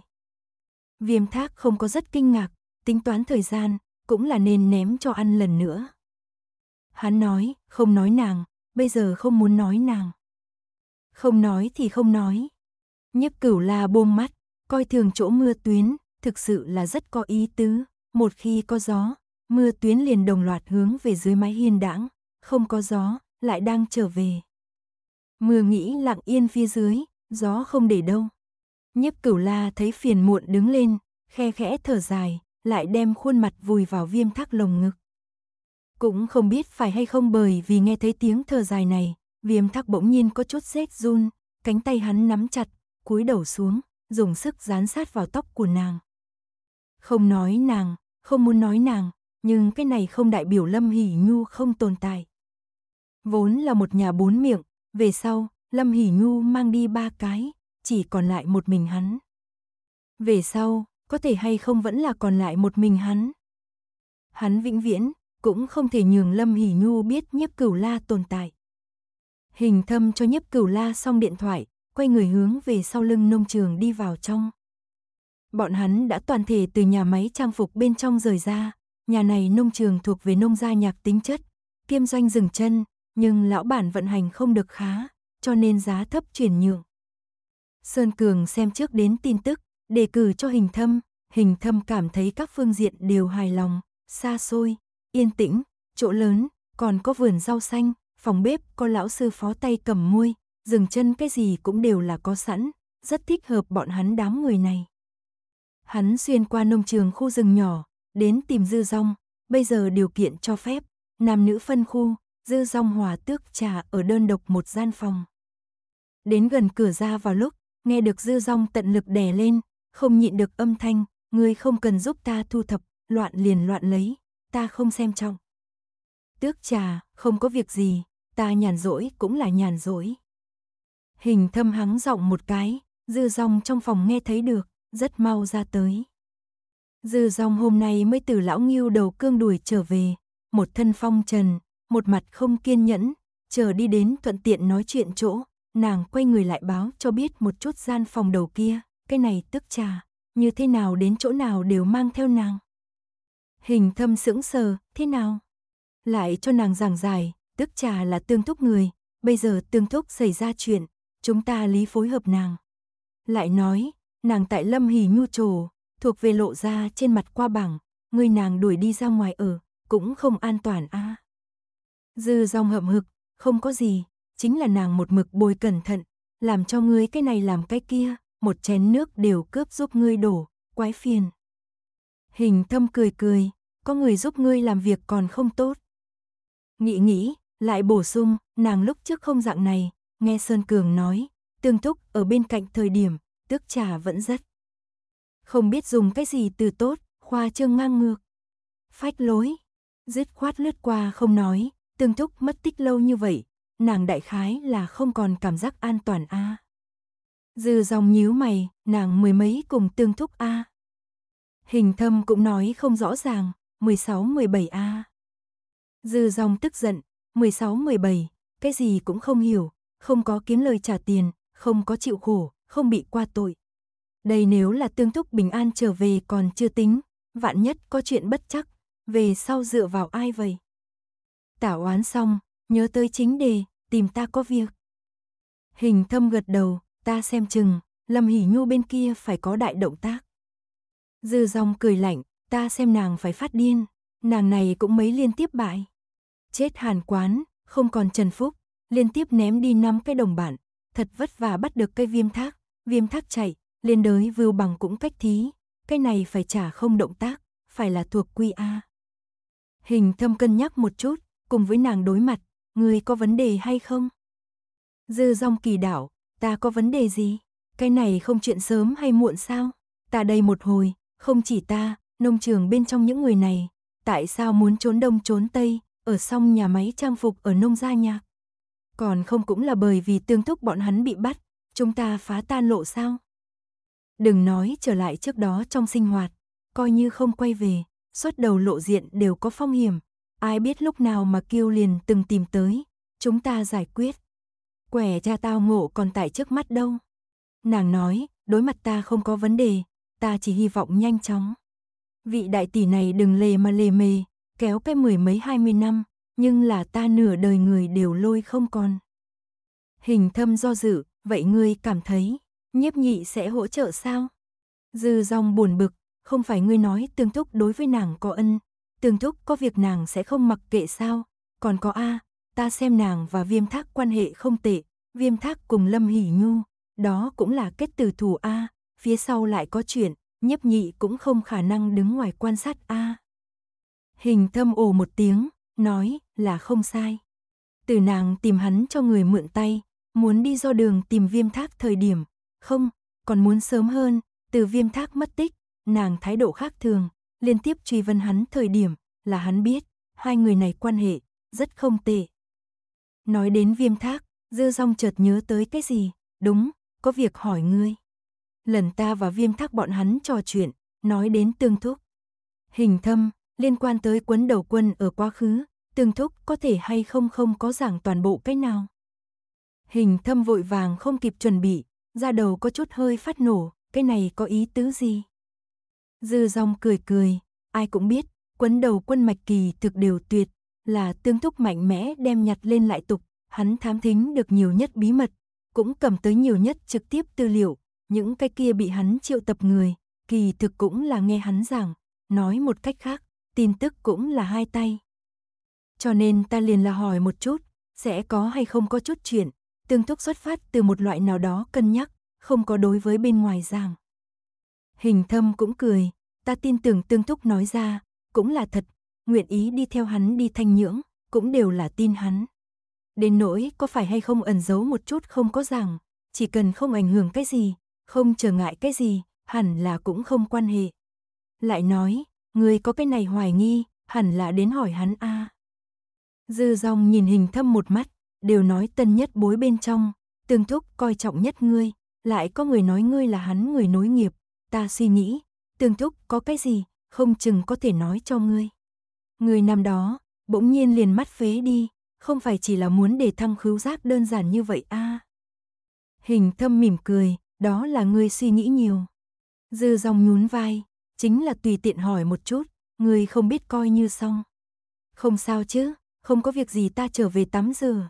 Viêm thác không có rất kinh ngạc, tính toán thời gian, cũng là nên ném cho ăn lần nữa. Hắn nói, không nói nàng, bây giờ không muốn nói nàng. Không nói thì không nói. Nhiếp cửu la buông mắt, coi thường chỗ mưa tuyến, thực sự là rất có ý tứ, một khi có gió, mưa tuyến liền đồng loạt hướng về dưới mái hiên đãng, không có gió, lại đang trở về. Mưa nghĩ lặng yên phía dưới, gió không để đâu. Nhiếp cửu la thấy phiền muộn đứng lên, khe khẽ thở dài, lại đem khuôn mặt vùi vào viêm thác lồng ngực. Cũng không biết phải hay không bởi vì nghe thấy tiếng thở dài này, viêm thác bỗng nhiên có chút rét run, cánh tay hắn nắm chặt, cúi đầu xuống, dùng sức dán sát vào tóc của nàng. Không nói nàng, không muốn nói nàng, nhưng cái này không đại biểu Lâm Hỷ Nhu không tồn tại. Vốn là một nhà bốn miệng, về sau, Lâm Hỷ Nhu mang đi ba cái, chỉ còn lại một mình hắn. Về sau, có thể hay không vẫn là còn lại một mình hắn. Hắn vĩnh viễn, cũng không thể nhường Lâm Hỷ Nhu biết nhiếp cửu la tồn tại. Hình thâm cho nhiếp cửu la xong điện thoại, quay người hướng về sau lưng nông trường đi vào trong. Bọn hắn đã toàn thể từ nhà máy trang phục bên trong rời ra, nhà này nông trường thuộc về nông gia nhạc tính chất, kiêm doanh dừng chân, nhưng lão bản vận hành không được khá, cho nên giá thấp chuyển nhượng. Sơn Cường xem trước đến tin tức, đề cử cho hình thâm, hình thâm cảm thấy các phương diện đều hài lòng, xa xôi, yên tĩnh, chỗ lớn, còn có vườn rau xanh, phòng bếp có lão sư phó tay cầm muôi, dừng chân cái gì cũng đều là có sẵn, rất thích hợp bọn hắn đám người này. Hắn xuyên qua nông trường khu rừng nhỏ, đến tìm dư rong, bây giờ điều kiện cho phép, nam nữ phân khu, dư rong hòa tước trà ở đơn độc một gian phòng. Đến gần cửa ra vào lúc, nghe được dư rong tận lực đè lên, không nhịn được âm thanh, người không cần giúp ta thu thập, loạn liền loạn lấy, ta không xem trọng. Tước trà, không có việc gì, ta nhàn rỗi cũng là nhàn rỗi. Hình thâm hắng giọng một cái, dư rong trong phòng nghe thấy được rất mau ra tới. Dư dòng hôm nay mới từ lão nghiêu đầu cương đuổi trở về, một thân phong trần, một mặt không kiên nhẫn, chờ đi đến thuận tiện nói chuyện chỗ, nàng quay người lại báo cho biết một chút gian phòng đầu kia, cái này tức trà, như thế nào đến chỗ nào đều mang theo nàng. Hình thâm sững sờ, thế nào? Lại cho nàng giảng dài tức trà là tương thúc người, bây giờ tương thúc xảy ra chuyện, chúng ta lý phối hợp nàng. Lại nói, nàng tại Lâm hì nhu trồ, thuộc về lộ ra trên mặt qua bảng, người nàng đuổi đi ra ngoài ở, cũng không an toàn a. À. Dư dòng hậm hực, không có gì, chính là nàng một mực bồi cẩn thận, làm cho ngươi cái này làm cái kia, một chén nước đều cướp giúp ngươi đổ, quái phiền. Hình thâm cười cười, có người giúp ngươi làm việc còn không tốt. Nghĩ nghĩ, lại bổ sung, nàng lúc trước không dạng này, nghe Sơn Cường nói, tương thúc ở bên cạnh thời điểm, tước trà vẫn rất. Không biết dùng cái gì từ tốt, khoa trương ngang ngược. Phách lối, dứt khoát lướt qua không nói, tương thúc mất tích lâu như vậy, nàng đại khái là không còn cảm giác an toàn a. Dư dòng nhíu mày, nàng mười mấy cùng tương thúc a. Hình thâm cũng nói không rõ ràng, 16-17 a. Dư dòng tức giận, 16-17, cái gì cũng không hiểu, không có kiếm lời trả tiền, không có chịu khổ, không bị qua tội. Đây nếu là tương thúc bình an trở về còn chưa tính, vạn nhất có chuyện bất chắc, về sau dựa vào ai vậy? Tả oán xong, nhớ tới chính đề, tìm ta có việc. Hình thâm gật đầu, ta xem chừng, Lâm hỉ Nhu bên kia phải có đại động tác. Dư dòng cười lạnh, ta xem nàng phải phát điên, nàng này cũng mấy liên tiếp bại. Chết hàn quán, không còn Trần Phúc, liên tiếp ném đi năm cái đồng bản, thật vất vả bắt được cây viêm thác, viêm thác chạy, liên đới vưu bằng cũng cách thí, cái này phải trả không động tác, phải là thuộc quy A. Hình thâm cân nhắc một chút, cùng với nàng đối mặt, người có vấn đề hay không? Dư dòng kỳ đảo, ta có vấn đề gì? Cái này không chuyện sớm hay muộn sao? Ta đây một hồi, không chỉ ta, nông trường bên trong những người này, tại sao muốn trốn đông trốn tây, ở xong nhà máy trang phục ở nông gia nhạc? Còn không cũng là bởi vì tương thúc bọn hắn bị bắt, Chúng ta phá tan lộ sao? Đừng nói trở lại trước đó trong sinh hoạt, coi như không quay về, xuất đầu lộ diện đều có phong hiểm. Ai biết lúc nào mà kiêu liền từng tìm tới, chúng ta giải quyết. Quẻ cha tao ngộ còn tại trước mắt đâu. Nàng nói, đối mặt ta không có vấn đề, ta chỉ hy vọng nhanh chóng. Vị đại tỷ này đừng lề mà lề mề, kéo cái mười mấy hai mươi năm, nhưng là ta nửa đời người đều lôi không còn. Hình thâm do dự, vậy ngươi cảm thấy, nhiếp nhị sẽ hỗ trợ sao? Dư dòng buồn bực, không phải ngươi nói tương thúc đối với nàng có ân, tương thúc có việc nàng sẽ không mặc kệ sao, còn có A, ta xem nàng và viêm thác quan hệ không tệ, viêm thác cùng lâm hỉ nhu, đó cũng là kết từ thù A, phía sau lại có chuyện, nhiếp nhị cũng không khả năng đứng ngoài quan sát A. Hình thâm ồ một tiếng, nói là không sai. Từ nàng tìm hắn cho người mượn tay, Muốn đi do đường tìm viêm thác thời điểm, không, còn muốn sớm hơn, từ viêm thác mất tích, nàng thái độ khác thường, liên tiếp truy vấn hắn thời điểm, là hắn biết, hai người này quan hệ, rất không tệ. Nói đến viêm thác, dư rong chợt nhớ tới cái gì, đúng, có việc hỏi ngươi. Lần ta và viêm thác bọn hắn trò chuyện, nói đến tương thúc. Hình thâm, liên quan tới quấn đầu quân ở quá khứ, tương thúc có thể hay không không có giảng toàn bộ cái nào. Hình thâm vội vàng không kịp chuẩn bị, da đầu có chút hơi phát nổ, cái này có ý tứ gì? Dư dòng cười cười, ai cũng biết, quấn đầu quân mạch kỳ thực đều tuyệt, là tương thúc mạnh mẽ đem nhặt lên lại tục, hắn thám thính được nhiều nhất bí mật, cũng cầm tới nhiều nhất trực tiếp tư liệu, những cái kia bị hắn triệu tập người, kỳ thực cũng là nghe hắn giảng, nói một cách khác, tin tức cũng là hai tay. Cho nên ta liền là hỏi một chút, sẽ có hay không có chút chuyện, tương thúc xuất phát từ một loại nào đó cân nhắc, không có đối với bên ngoài giảng. Hình thâm cũng cười, ta tin tưởng tương thúc nói ra, cũng là thật, nguyện ý đi theo hắn đi thanh nhưỡng, cũng đều là tin hắn. Đến nỗi có phải hay không ẩn giấu một chút không có giảng, chỉ cần không ảnh hưởng cái gì, không trở ngại cái gì, hẳn là cũng không quan hệ. Lại nói, người có cái này hoài nghi, hẳn là đến hỏi hắn a. À. Dư dòng nhìn hình thâm một mắt, đều nói tân nhất bối bên trong, tương thúc coi trọng nhất ngươi, lại có người nói ngươi là hắn người nối nghiệp, ta suy nghĩ, tương thúc có cái gì, không chừng có thể nói cho ngươi. Người nằm đó, bỗng nhiên liền mắt phế đi, không phải chỉ là muốn để thăng khứu giác đơn giản như vậy a à. Hình thâm mỉm cười, đó là ngươi suy nghĩ nhiều. Dư dòng nhún vai, chính là tùy tiện hỏi một chút, ngươi không biết coi như xong. Không sao chứ, không có việc gì ta trở về tắm rửa.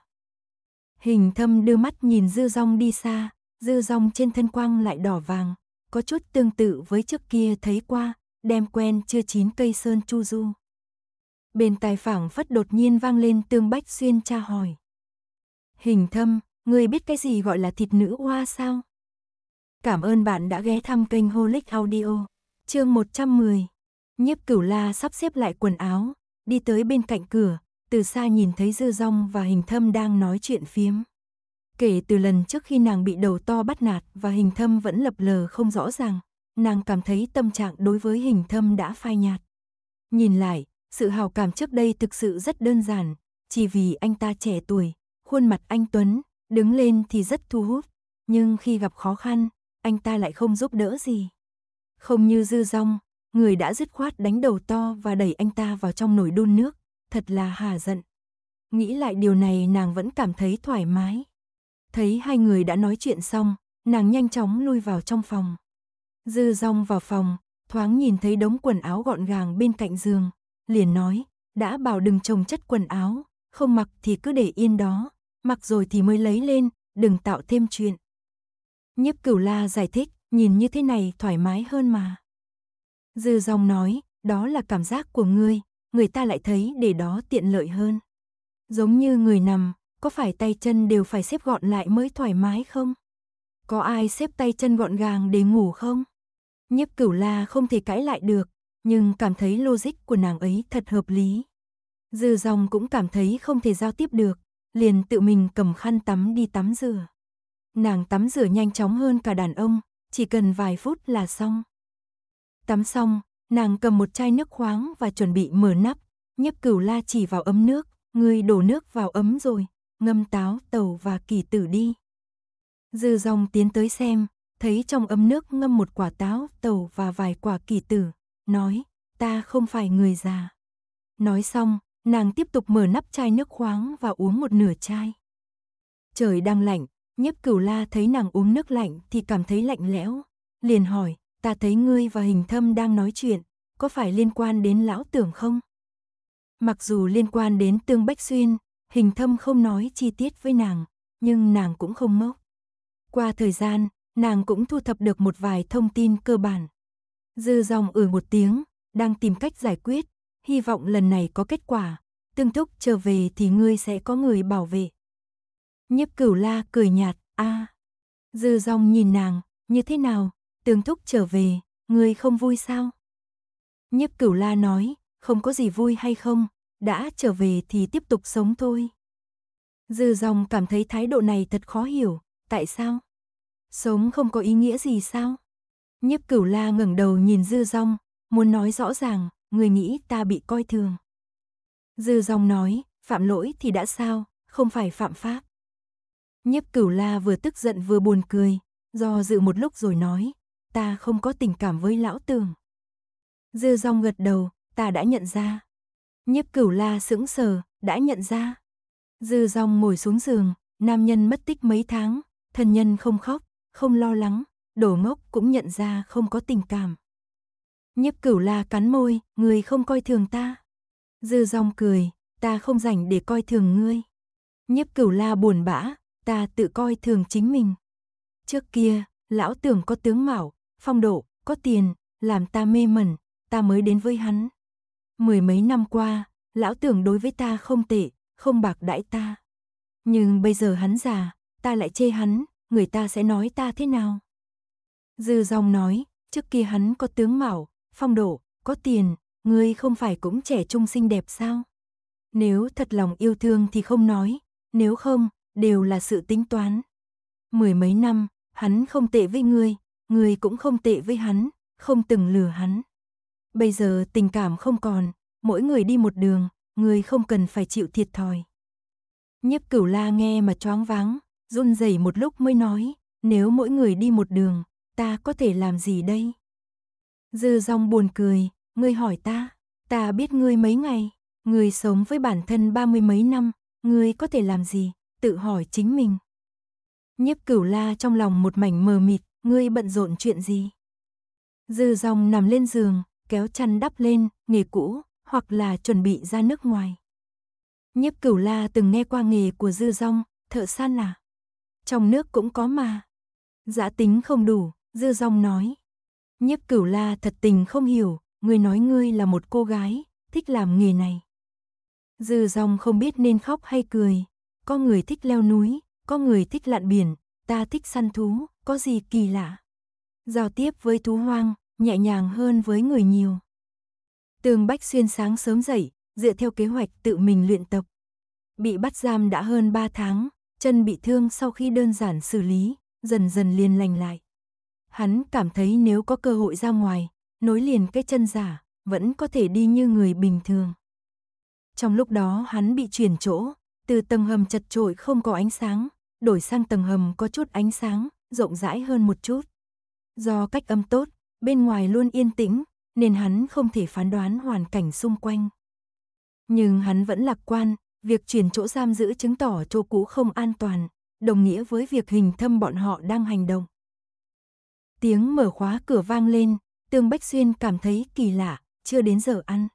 Hình thâm đưa mắt nhìn dư rong đi xa, dư rong trên thân quang lại đỏ vàng, có chút tương tự với trước kia thấy qua, đem quen chưa chín cây sơn chu du. Bên tài phảng phất đột nhiên vang lên tương bách xuyên tra hỏi. Hình thâm, người biết cái gì gọi là thịt nữ hoa sao? Cảm ơn bạn đã ghé thăm kênh Holic Audio. Chương 110. Nhiếp Cửu La sắp xếp lại quần áo, đi tới bên cạnh cửa, từ xa nhìn thấy Dư rong và Hình Thâm đang nói chuyện phiếm. Kể từ lần trước khi nàng bị đầu to bắt nạt và Hình Thâm vẫn lập lờ không rõ ràng, nàng cảm thấy tâm trạng đối với Hình Thâm đã phai nhạt. Nhìn lại, sự hào cảm trước đây thực sự rất đơn giản, chỉ vì anh ta trẻ tuổi, khuôn mặt anh Tuấn, đứng lên thì rất thu hút, nhưng khi gặp khó khăn, anh ta lại không giúp đỡ gì. Không như dư rong, người đã dứt khoát đánh đầu to và đẩy anh ta vào trong nồi đun nước, thật là hà giận. Nghĩ lại điều này nàng vẫn cảm thấy thoải mái. Thấy hai người đã nói chuyện xong, nàng nhanh chóng lui vào trong phòng. Dư rong vào phòng, thoáng nhìn thấy đống quần áo gọn gàng bên cạnh giường, liền nói, đã bảo đừng trồng chất quần áo, không mặc thì cứ để yên đó, mặc rồi thì mới lấy lên, đừng tạo thêm chuyện. Nhiếp cửu la giải thích, nhìn như thế này thoải mái hơn mà. Dư rong nói, đó là cảm giác của ngươi, người ta lại thấy để đó tiện lợi hơn. Giống như người nằm, có phải tay chân đều phải xếp gọn lại mới thoải mái không? Có ai xếp tay chân gọn gàng để ngủ không? Nhiếp cửu la không thể cãi lại được, nhưng cảm thấy logic của nàng ấy thật hợp lý. Dư dòng cũng cảm thấy không thể giao tiếp được, liền tự mình cầm khăn tắm đi tắm rửa. Nàng tắm rửa nhanh chóng hơn cả đàn ông, chỉ cần vài phút là xong. Tắm xong, Nàng cầm một chai nước khoáng và chuẩn bị mở nắp, Nhấp cửu la chỉ vào ấm nước, ngươi đổ nước vào ấm rồi, ngâm táo, tàu và kỳ tử đi. Dư dòng tiến tới xem, thấy trong ấm nước ngâm một quả táo, tàu và vài quả kỳ tử, nói, ta không phải người già. Nói xong, nàng tiếp tục mở nắp chai nước khoáng và uống một nửa chai. Trời đang lạnh, nhấp cửu la thấy nàng uống nước lạnh thì cảm thấy lạnh lẽo, liền hỏi, ta thấy ngươi và hình thâm đang nói chuyện, có phải liên quan đến lão tưởng không? Mặc dù liên quan đến tương bách xuyên, hình thâm không nói chi tiết với nàng, nhưng nàng cũng không mốc. Qua thời gian, nàng cũng thu thập được một vài thông tin cơ bản. Dư dòng ử ừ một tiếng, đang tìm cách giải quyết, hy vọng lần này có kết quả, tương thúc trở về thì ngươi sẽ có người bảo vệ. Nhiếp cửu la cười nhạt, a à. Dư dòng nhìn nàng, như thế nào, Tương Thúc trở về, ngươi không vui sao? nhếp Cửu La nói, không có gì vui hay không, đã trở về thì tiếp tục sống thôi. Dư dòng cảm thấy thái độ này thật khó hiểu, tại sao? Sống không có ý nghĩa gì sao? nhếp Cửu La ngẩng đầu nhìn Dư Dòng, muốn nói rõ ràng, người nghĩ ta bị coi thường. Dư Dòng nói, phạm lỗi thì đã sao, không phải phạm pháp. nhếp Cửu La vừa tức giận vừa buồn cười, do dự một lúc rồi nói, ta không có tình cảm với lão tường. Dư dòng gật đầu, ta đã nhận ra. Nhiếp cửu la sững sờ, đã nhận ra. Dư dòng ngồi xuống giường, nam nhân mất tích mấy tháng, thân nhân không khóc, không lo lắng, đổ ngốc cũng nhận ra không có tình cảm. Nhiếp cửu la cắn môi, người không coi thường ta. Dư dòng cười, ta không rảnh để coi thường ngươi. Nhiếp cửu la buồn bã, ta tự coi thường chính mình. Trước kia, lão tưởng có tướng mạo, phong độ, có tiền, làm ta mê mẩn, ta mới đến với hắn. Mười mấy năm qua, lão tưởng đối với ta không tệ, không bạc đãi ta. Nhưng bây giờ hắn già, ta lại chê hắn, người ta sẽ nói ta thế nào? Dư dòng nói, trước kia hắn có tướng mạo, phong độ, có tiền, ngươi không phải cũng trẻ trung xinh đẹp sao? Nếu thật lòng yêu thương thì không nói, nếu không, đều là sự tính toán. Mười mấy năm, hắn không tệ với ngươi, người cũng không tệ với hắn, không từng lừa hắn. Bây giờ tình cảm không còn, mỗi người đi một đường, người không cần phải chịu thiệt thòi. Nhiếp cửu la nghe mà choáng váng, run rẩy một lúc mới nói, nếu mỗi người đi một đường, ta có thể làm gì đây? Dư dòng buồn cười, ngươi hỏi ta, ta biết ngươi mấy ngày, ngươi sống với bản thân ba mươi mấy năm, ngươi có thể làm gì, tự hỏi chính mình. Nhiếp cửu la trong lòng một mảnh mờ mịt, ngươi bận rộn chuyện gì? Dư dòng nằm lên giường, kéo chăn đắp lên, nghề cũ, hoặc là chuẩn bị ra nước ngoài. Nhiếp cửu la từng nghe qua nghề của dư dòng, thợ san là. Trong nước cũng có mà. Giá tính không đủ, dư dòng nói. Nhiếp cửu la thật tình không hiểu, ngươi nói ngươi là một cô gái, thích làm nghề này. Dư dòng không biết nên khóc hay cười. Có người thích leo núi, có người thích lặn biển, ta thích săn thú, có gì kỳ lạ. Giao tiếp với thú hoang, nhẹ nhàng hơn với người nhiều. Tường Bách Xuyên sáng sớm dậy, dựa theo kế hoạch tự mình luyện tập. Bị bắt giam đã hơn 3 tháng, chân bị thương sau khi đơn giản xử lý, dần dần liền lành lại. Hắn cảm thấy nếu có cơ hội ra ngoài, nối liền cái chân giả, vẫn có thể đi như người bình thường. Trong lúc đó hắn bị chuyển chỗ, từ tầng hầm chật trội không có ánh sáng, đổi sang tầng hầm có chút ánh sáng, rộng rãi hơn một chút. Do cách âm tốt, bên ngoài luôn yên tĩnh, nên hắn không thể phán đoán hoàn cảnh xung quanh. Nhưng hắn vẫn lạc quan, việc chuyển chỗ giam giữ chứng tỏ chỗ cũ không an toàn, đồng nghĩa với việc hình thâm bọn họ đang hành động. Tiếng mở khóa cửa vang lên, Tương Bách Xuyên cảm thấy kỳ lạ, chưa đến giờ ăn.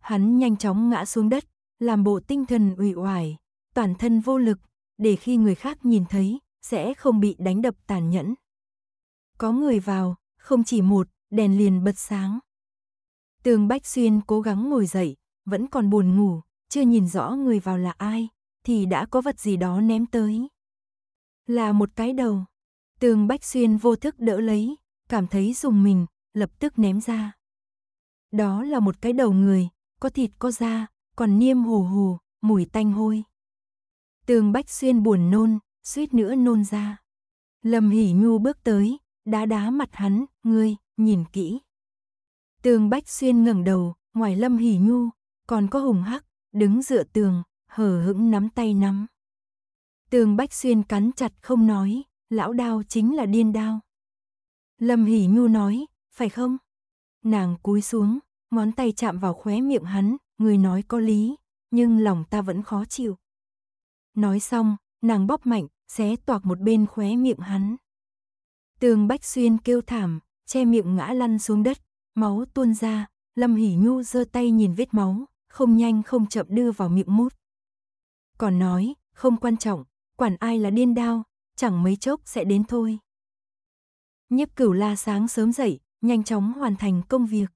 Hắn nhanh chóng ngã xuống đất, làm bộ tinh thần ủy oải, toàn thân vô lực, để khi người khác nhìn thấy, sẽ không bị đánh đập tàn nhẫn. Có người vào, không chỉ một, đèn liền bật sáng. Tường Bách Xuyên cố gắng ngồi dậy, vẫn còn buồn ngủ, chưa nhìn rõ người vào là ai, thì đã có vật gì đó ném tới. Là một cái đầu. Tường Bách Xuyên vô thức đỡ lấy, cảm thấy dùng mình, lập tức ném ra. Đó là một cái đầu người, có thịt có da, còn niêm hồ hồ, mùi tanh hôi. Tường Bách Xuyên buồn nôn, suýt nữa nôn ra. Lâm Hỷ Nhu bước tới, đá đá mặt hắn, ngươi, nhìn kỹ. Tường Bách Xuyên ngẩng đầu, ngoài Lâm Hỷ Nhu, còn có Hùng Hắc, đứng dựa tường, hờ hững nắm tay nắm. Tường Bách Xuyên cắn chặt không nói, lão đao chính là điên đao. Lâm Hỷ Nhu nói, phải không? Nàng cúi xuống, ngón tay chạm vào khóe miệng hắn, người nói có lý, nhưng lòng ta vẫn khó chịu. Nói xong, nàng bóp mạnh, xé toạc một bên khóe miệng hắn. Tường Bách Xuyên kêu thảm, che miệng ngã lăn xuống đất, máu tuôn ra, Lâm Hỷ Nhu giơ tay nhìn vết máu, không nhanh không chậm đưa vào miệng mút. Còn nói, không quan trọng, quản ai là điên đao, chẳng mấy chốc sẽ đến thôi. Nhiếp cửu la sáng sớm dậy, nhanh chóng hoàn thành công việc.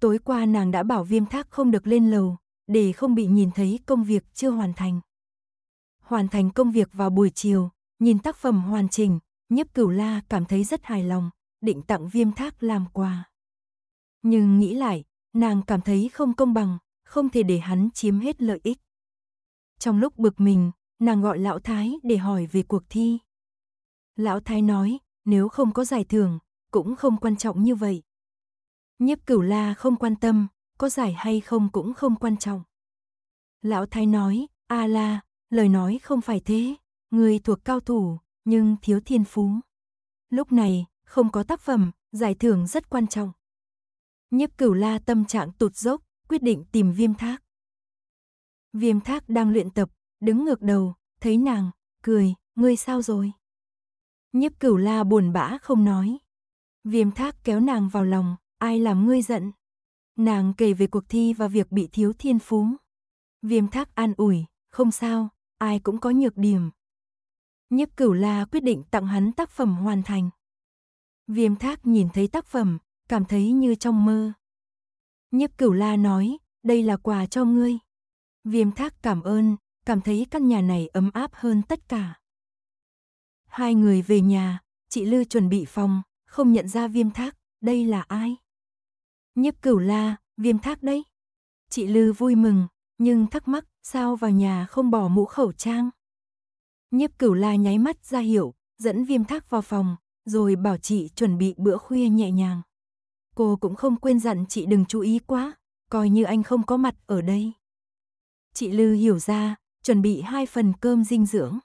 Tối qua nàng đã bảo viêm thác không được lên lầu, để không bị nhìn thấy công việc chưa hoàn thành hoàn thành công việc vào buổi chiều, nhìn tác phẩm hoàn chỉnh, nhiếp cửu la cảm thấy rất hài lòng, định tặng viêm thác làm quà. Nhưng nghĩ lại, nàng cảm thấy không công bằng, không thể để hắn chiếm hết lợi ích. Trong lúc bực mình, nàng gọi lão thái để hỏi về cuộc thi. Lão thái nói, nếu không có giải thưởng, cũng không quan trọng như vậy. Nhiếp cửu la không quan tâm, có giải hay không cũng không quan trọng. Lão thái nói, a la, lời nói không phải thế, người thuộc cao thủ, nhưng thiếu thiên phú. Lúc này, không có tác phẩm, giải thưởng rất quan trọng. Nhiếp cửu la tâm trạng tụt dốc, quyết định tìm viêm thác. Viêm thác đang luyện tập, đứng ngược đầu, thấy nàng, cười, ngươi sao rồi? Nhiếp cửu la buồn bã không nói. Viêm thác kéo nàng vào lòng, ai làm ngươi giận? Nàng kể về cuộc thi và việc bị thiếu thiên phú. Viêm thác an ủi, không sao, ai cũng có nhược điểm. Nhiếp Cửu La quyết định tặng hắn tác phẩm hoàn thành. Viêm Thác nhìn thấy tác phẩm, cảm thấy như trong mơ. Nhiếp Cửu La nói, đây là quà cho ngươi. Viêm Thác cảm ơn, cảm thấy căn nhà này ấm áp hơn tất cả. Hai người về nhà, chị Lư chuẩn bị phòng, không nhận ra Viêm Thác, đây là ai? Nhiếp Cửu La, Viêm Thác đấy. Chị Lư vui mừng, nhưng thắc mắc sao vào nhà không bỏ mũ khẩu trang? Nhiếp cửu la nháy mắt ra hiểu, dẫn viêm thác vào phòng, rồi bảo chị chuẩn bị bữa khuya nhẹ nhàng. Cô cũng không quên dặn chị đừng chú ý quá, coi như anh không có mặt ở đây. Chị Lư hiểu ra, chuẩn bị hai phần cơm dinh dưỡng.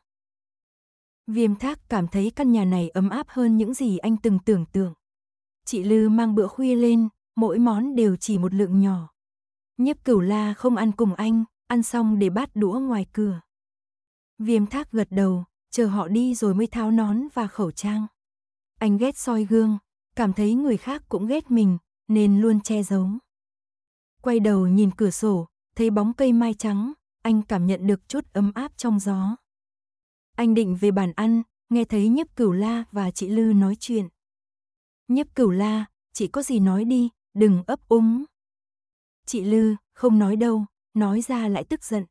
Viêm thác cảm thấy căn nhà này ấm áp hơn những gì anh từng tưởng tượng. Chị Lư mang bữa khuya lên, mỗi món đều chỉ một lượng nhỏ. Nhiếp cửu la không ăn cùng anh, ăn xong để bát đũa ngoài cửa. Viêm thác gật đầu, chờ họ đi rồi mới tháo nón và khẩu trang. Anh ghét soi gương, cảm thấy người khác cũng ghét mình, nên luôn che giấu. Quay đầu nhìn cửa sổ, thấy bóng cây mai trắng, anh cảm nhận được chút ấm áp trong gió. Anh định về bàn ăn, nghe thấy Nhấp Cửu La và chị Lư nói chuyện. Nhấp Cửu La, chị có gì nói đi, đừng ấp úng. Chị Lư, không nói đâu, nói ra lại tức giận.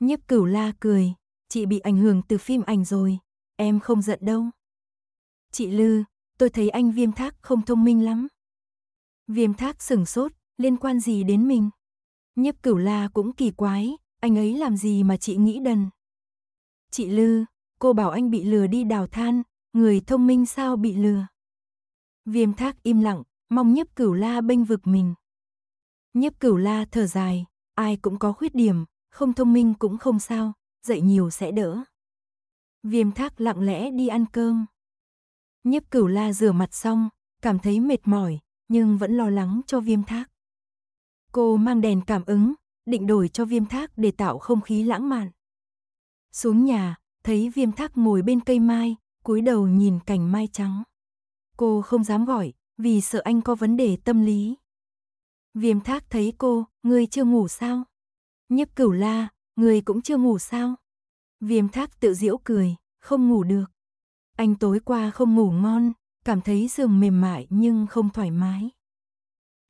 Nhiếp cửu la cười, chị bị ảnh hưởng từ phim ảnh rồi, em không giận đâu. Chị Lư, tôi thấy anh Viêm Thác không thông minh lắm. Viêm Thác sửng sốt, liên quan gì đến mình? Nhiếp cửu la cũng kỳ quái, anh ấy làm gì mà chị nghĩ đần? Chị Lư, cô bảo anh bị lừa đi đào than, người thông minh sao bị lừa? Viêm Thác im lặng, mong nhiếp cửu la bênh vực mình. Nhiếp cửu la thở dài, ai cũng có khuyết điểm, không thông minh cũng không sao, dạy nhiều sẽ đỡ. Viêm thác lặng lẽ đi ăn cơm. Nhiếp cửu la rửa mặt xong, cảm thấy mệt mỏi, nhưng vẫn lo lắng cho viêm thác. Cô mang đèn cảm ứng, định đổi cho viêm thác để tạo không khí lãng mạn. Xuống nhà, thấy viêm thác ngồi bên cây mai, cúi đầu nhìn cành mai trắng. Cô không dám gọi, vì sợ anh có vấn đề tâm lý. Viêm thác thấy cô, ngươi chưa ngủ sao? Nhấp cửu la, ngươi cũng chưa ngủ sao? Viêm thác tự giễu cười, không ngủ được. Anh tối qua không ngủ ngon, cảm thấy giường mềm mại nhưng không thoải mái.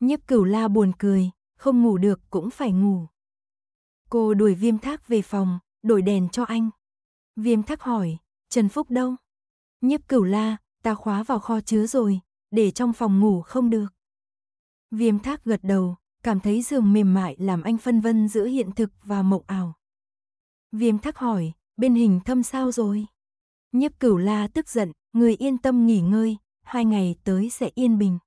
Nhấp cửu la buồn cười, không ngủ được cũng phải ngủ. Cô đuổi viêm thác về phòng, đổi đèn cho anh. Viêm thác hỏi, Trần Phúc đâu? Nhấp cửu la, ta khóa vào kho chứa rồi, để trong phòng ngủ không được. Viêm thác gật đầu, cảm thấy giường mềm mại làm anh phân vân giữa hiện thực và mộng ảo. Viêm thác hỏi, bên hình thâm sao rồi? Nhiếp cửu la tức giận, người yên tâm nghỉ ngơi, hai ngày tới sẽ yên bình.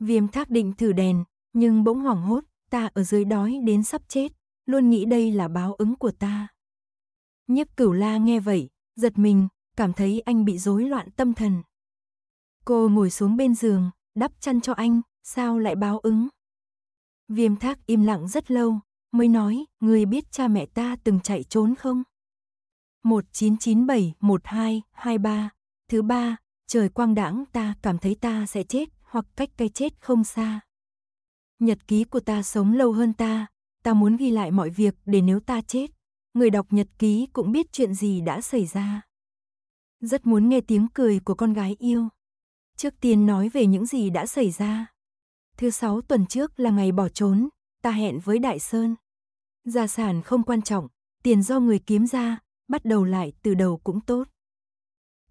Viêm thác định thử đèn, nhưng bỗng hoảng hốt, ta ở dưới đói đến sắp chết, luôn nghĩ đây là báo ứng của ta. Nhiếp cửu la nghe vậy, giật mình, cảm thấy anh bị rối loạn tâm thần. Cô ngồi xuống bên giường, đắp chăn cho anh, sao lại báo ứng? Viêm thác im lặng rất lâu, mới nói, người biết cha mẹ ta từng chạy trốn không? 1997-12-23 Thứ ba, trời quang đãng ta cảm thấy ta sẽ chết hoặc cách cái chết không xa. Nhật ký của ta sống lâu hơn ta, ta muốn ghi lại mọi việc để nếu ta chết, người đọc nhật ký cũng biết chuyện gì đã xảy ra. Rất muốn nghe tiếng cười của con gái yêu. Trước tiên nói về những gì đã xảy ra. Thứ sáu tuần trước là ngày bỏ trốn, ta hẹn với Đại Sơn. Gia sản không quan trọng, tiền do người kiếm ra, bắt đầu lại từ đầu cũng tốt.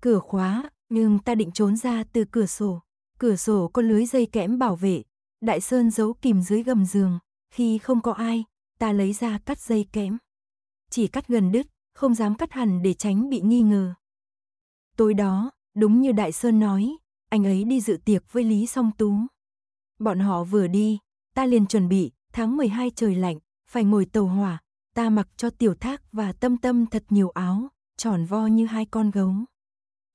Cửa khóa, nhưng ta định trốn ra từ cửa sổ. Cửa sổ có lưới dây kẽm bảo vệ, Đại Sơn giấu kìm dưới gầm giường, khi không có ai, ta lấy ra cắt dây kẽm. Chỉ cắt gần đứt, không dám cắt hẳn để tránh bị nghi ngờ. Tối đó, đúng như Đại Sơn nói, anh ấy đi dự tiệc với Lý Song Tú. Bọn họ vừa đi, ta liền chuẩn bị, tháng 12 trời lạnh, phải ngồi tàu hỏa, ta mặc cho tiểu thác và tâm tâm thật nhiều áo, tròn vo như hai con gấu.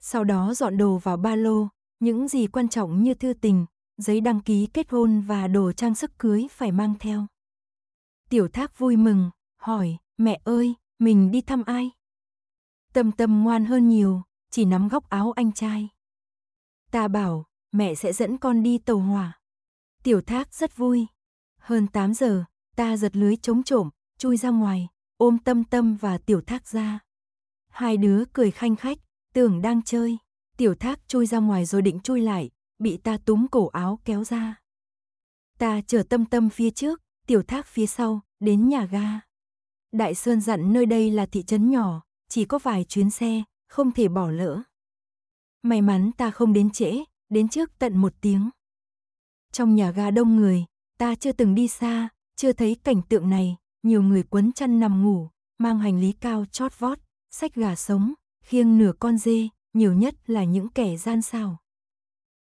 Sau đó dọn đồ vào ba lô, những gì quan trọng như thư tình, giấy đăng ký kết hôn và đồ trang sức cưới phải mang theo. Tiểu thác vui mừng, hỏi, mẹ ơi, mình đi thăm ai? Tâm tâm ngoan hơn nhiều, chỉ nắm góc áo anh trai. Ta bảo, mẹ sẽ dẫn con đi tàu hỏa. Tiểu thác rất vui. Hơn 8 giờ, ta giật lưới chống trộm, chui ra ngoài, ôm tâm tâm và tiểu thác ra. Hai đứa cười khanh khách, tưởng đang chơi. Tiểu thác chui ra ngoài rồi định chui lại, bị ta túm cổ áo kéo ra. Ta chở tâm tâm phía trước, tiểu thác phía sau, đến nhà ga. Đại Sơn dặn nơi đây là thị trấn nhỏ, chỉ có vài chuyến xe, không thể bỏ lỡ. May mắn ta không đến trễ, đến trước tận một tiếng. Trong nhà ga đông người, ta chưa từng đi xa, chưa thấy cảnh tượng này, nhiều người quấn chăn nằm ngủ, mang hành lý cao chót vót, sách gà sống, khiêng nửa con dê, nhiều nhất là những kẻ gian xào.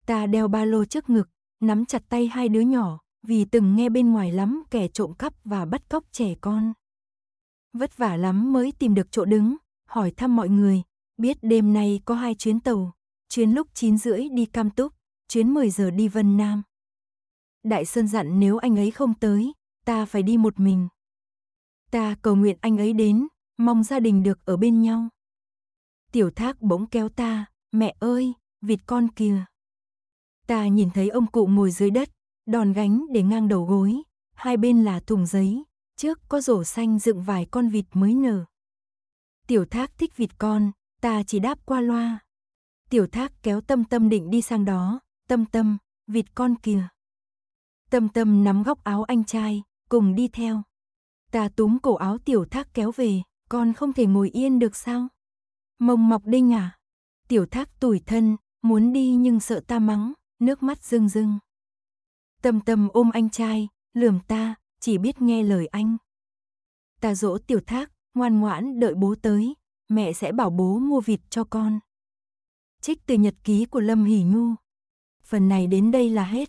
Ta đeo ba lô trước ngực, nắm chặt tay hai đứa nhỏ, vì từng nghe bên ngoài lắm kẻ trộm cắp và bắt cóc trẻ con. Vất vả lắm mới tìm được chỗ đứng, hỏi thăm mọi người, biết đêm nay có hai chuyến tàu, chuyến lúc 9 rưỡi đi Cam Túc, chuyến 10 giờ đi Vân Nam. Đại Sơn dặn nếu anh ấy không tới, ta phải đi một mình. Ta cầu nguyện anh ấy đến, mong gia đình được ở bên nhau. Tiểu thác bỗng kéo ta, mẹ ơi, vịt con kìa. Ta nhìn thấy ông cụ ngồi dưới đất, đòn gánh để ngang đầu gối, hai bên là thùng giấy, trước có rổ xanh dựng vài con vịt mới nở. Tiểu thác thích vịt con, ta chỉ đáp qua loa. Tiểu thác kéo tâm tâm định đi sang đó, tâm tâm, vịt con kìa. Tâm tâm nắm góc áo anh trai, cùng đi theo. Ta túm cổ áo tiểu thác kéo về, con không thể ngồi yên được sao? Mông mọc đinh à? Tiểu thác tủi thân, muốn đi nhưng sợ ta mắng, nước mắt rưng rưng. Tâm tâm ôm anh trai, lườm ta, chỉ biết nghe lời anh. Ta dỗ tiểu thác, ngoan ngoãn đợi bố tới, mẹ sẽ bảo bố mua vịt cho con. Trích từ nhật ký của Lâm Hỷ Nhu. Phần này đến đây là hết.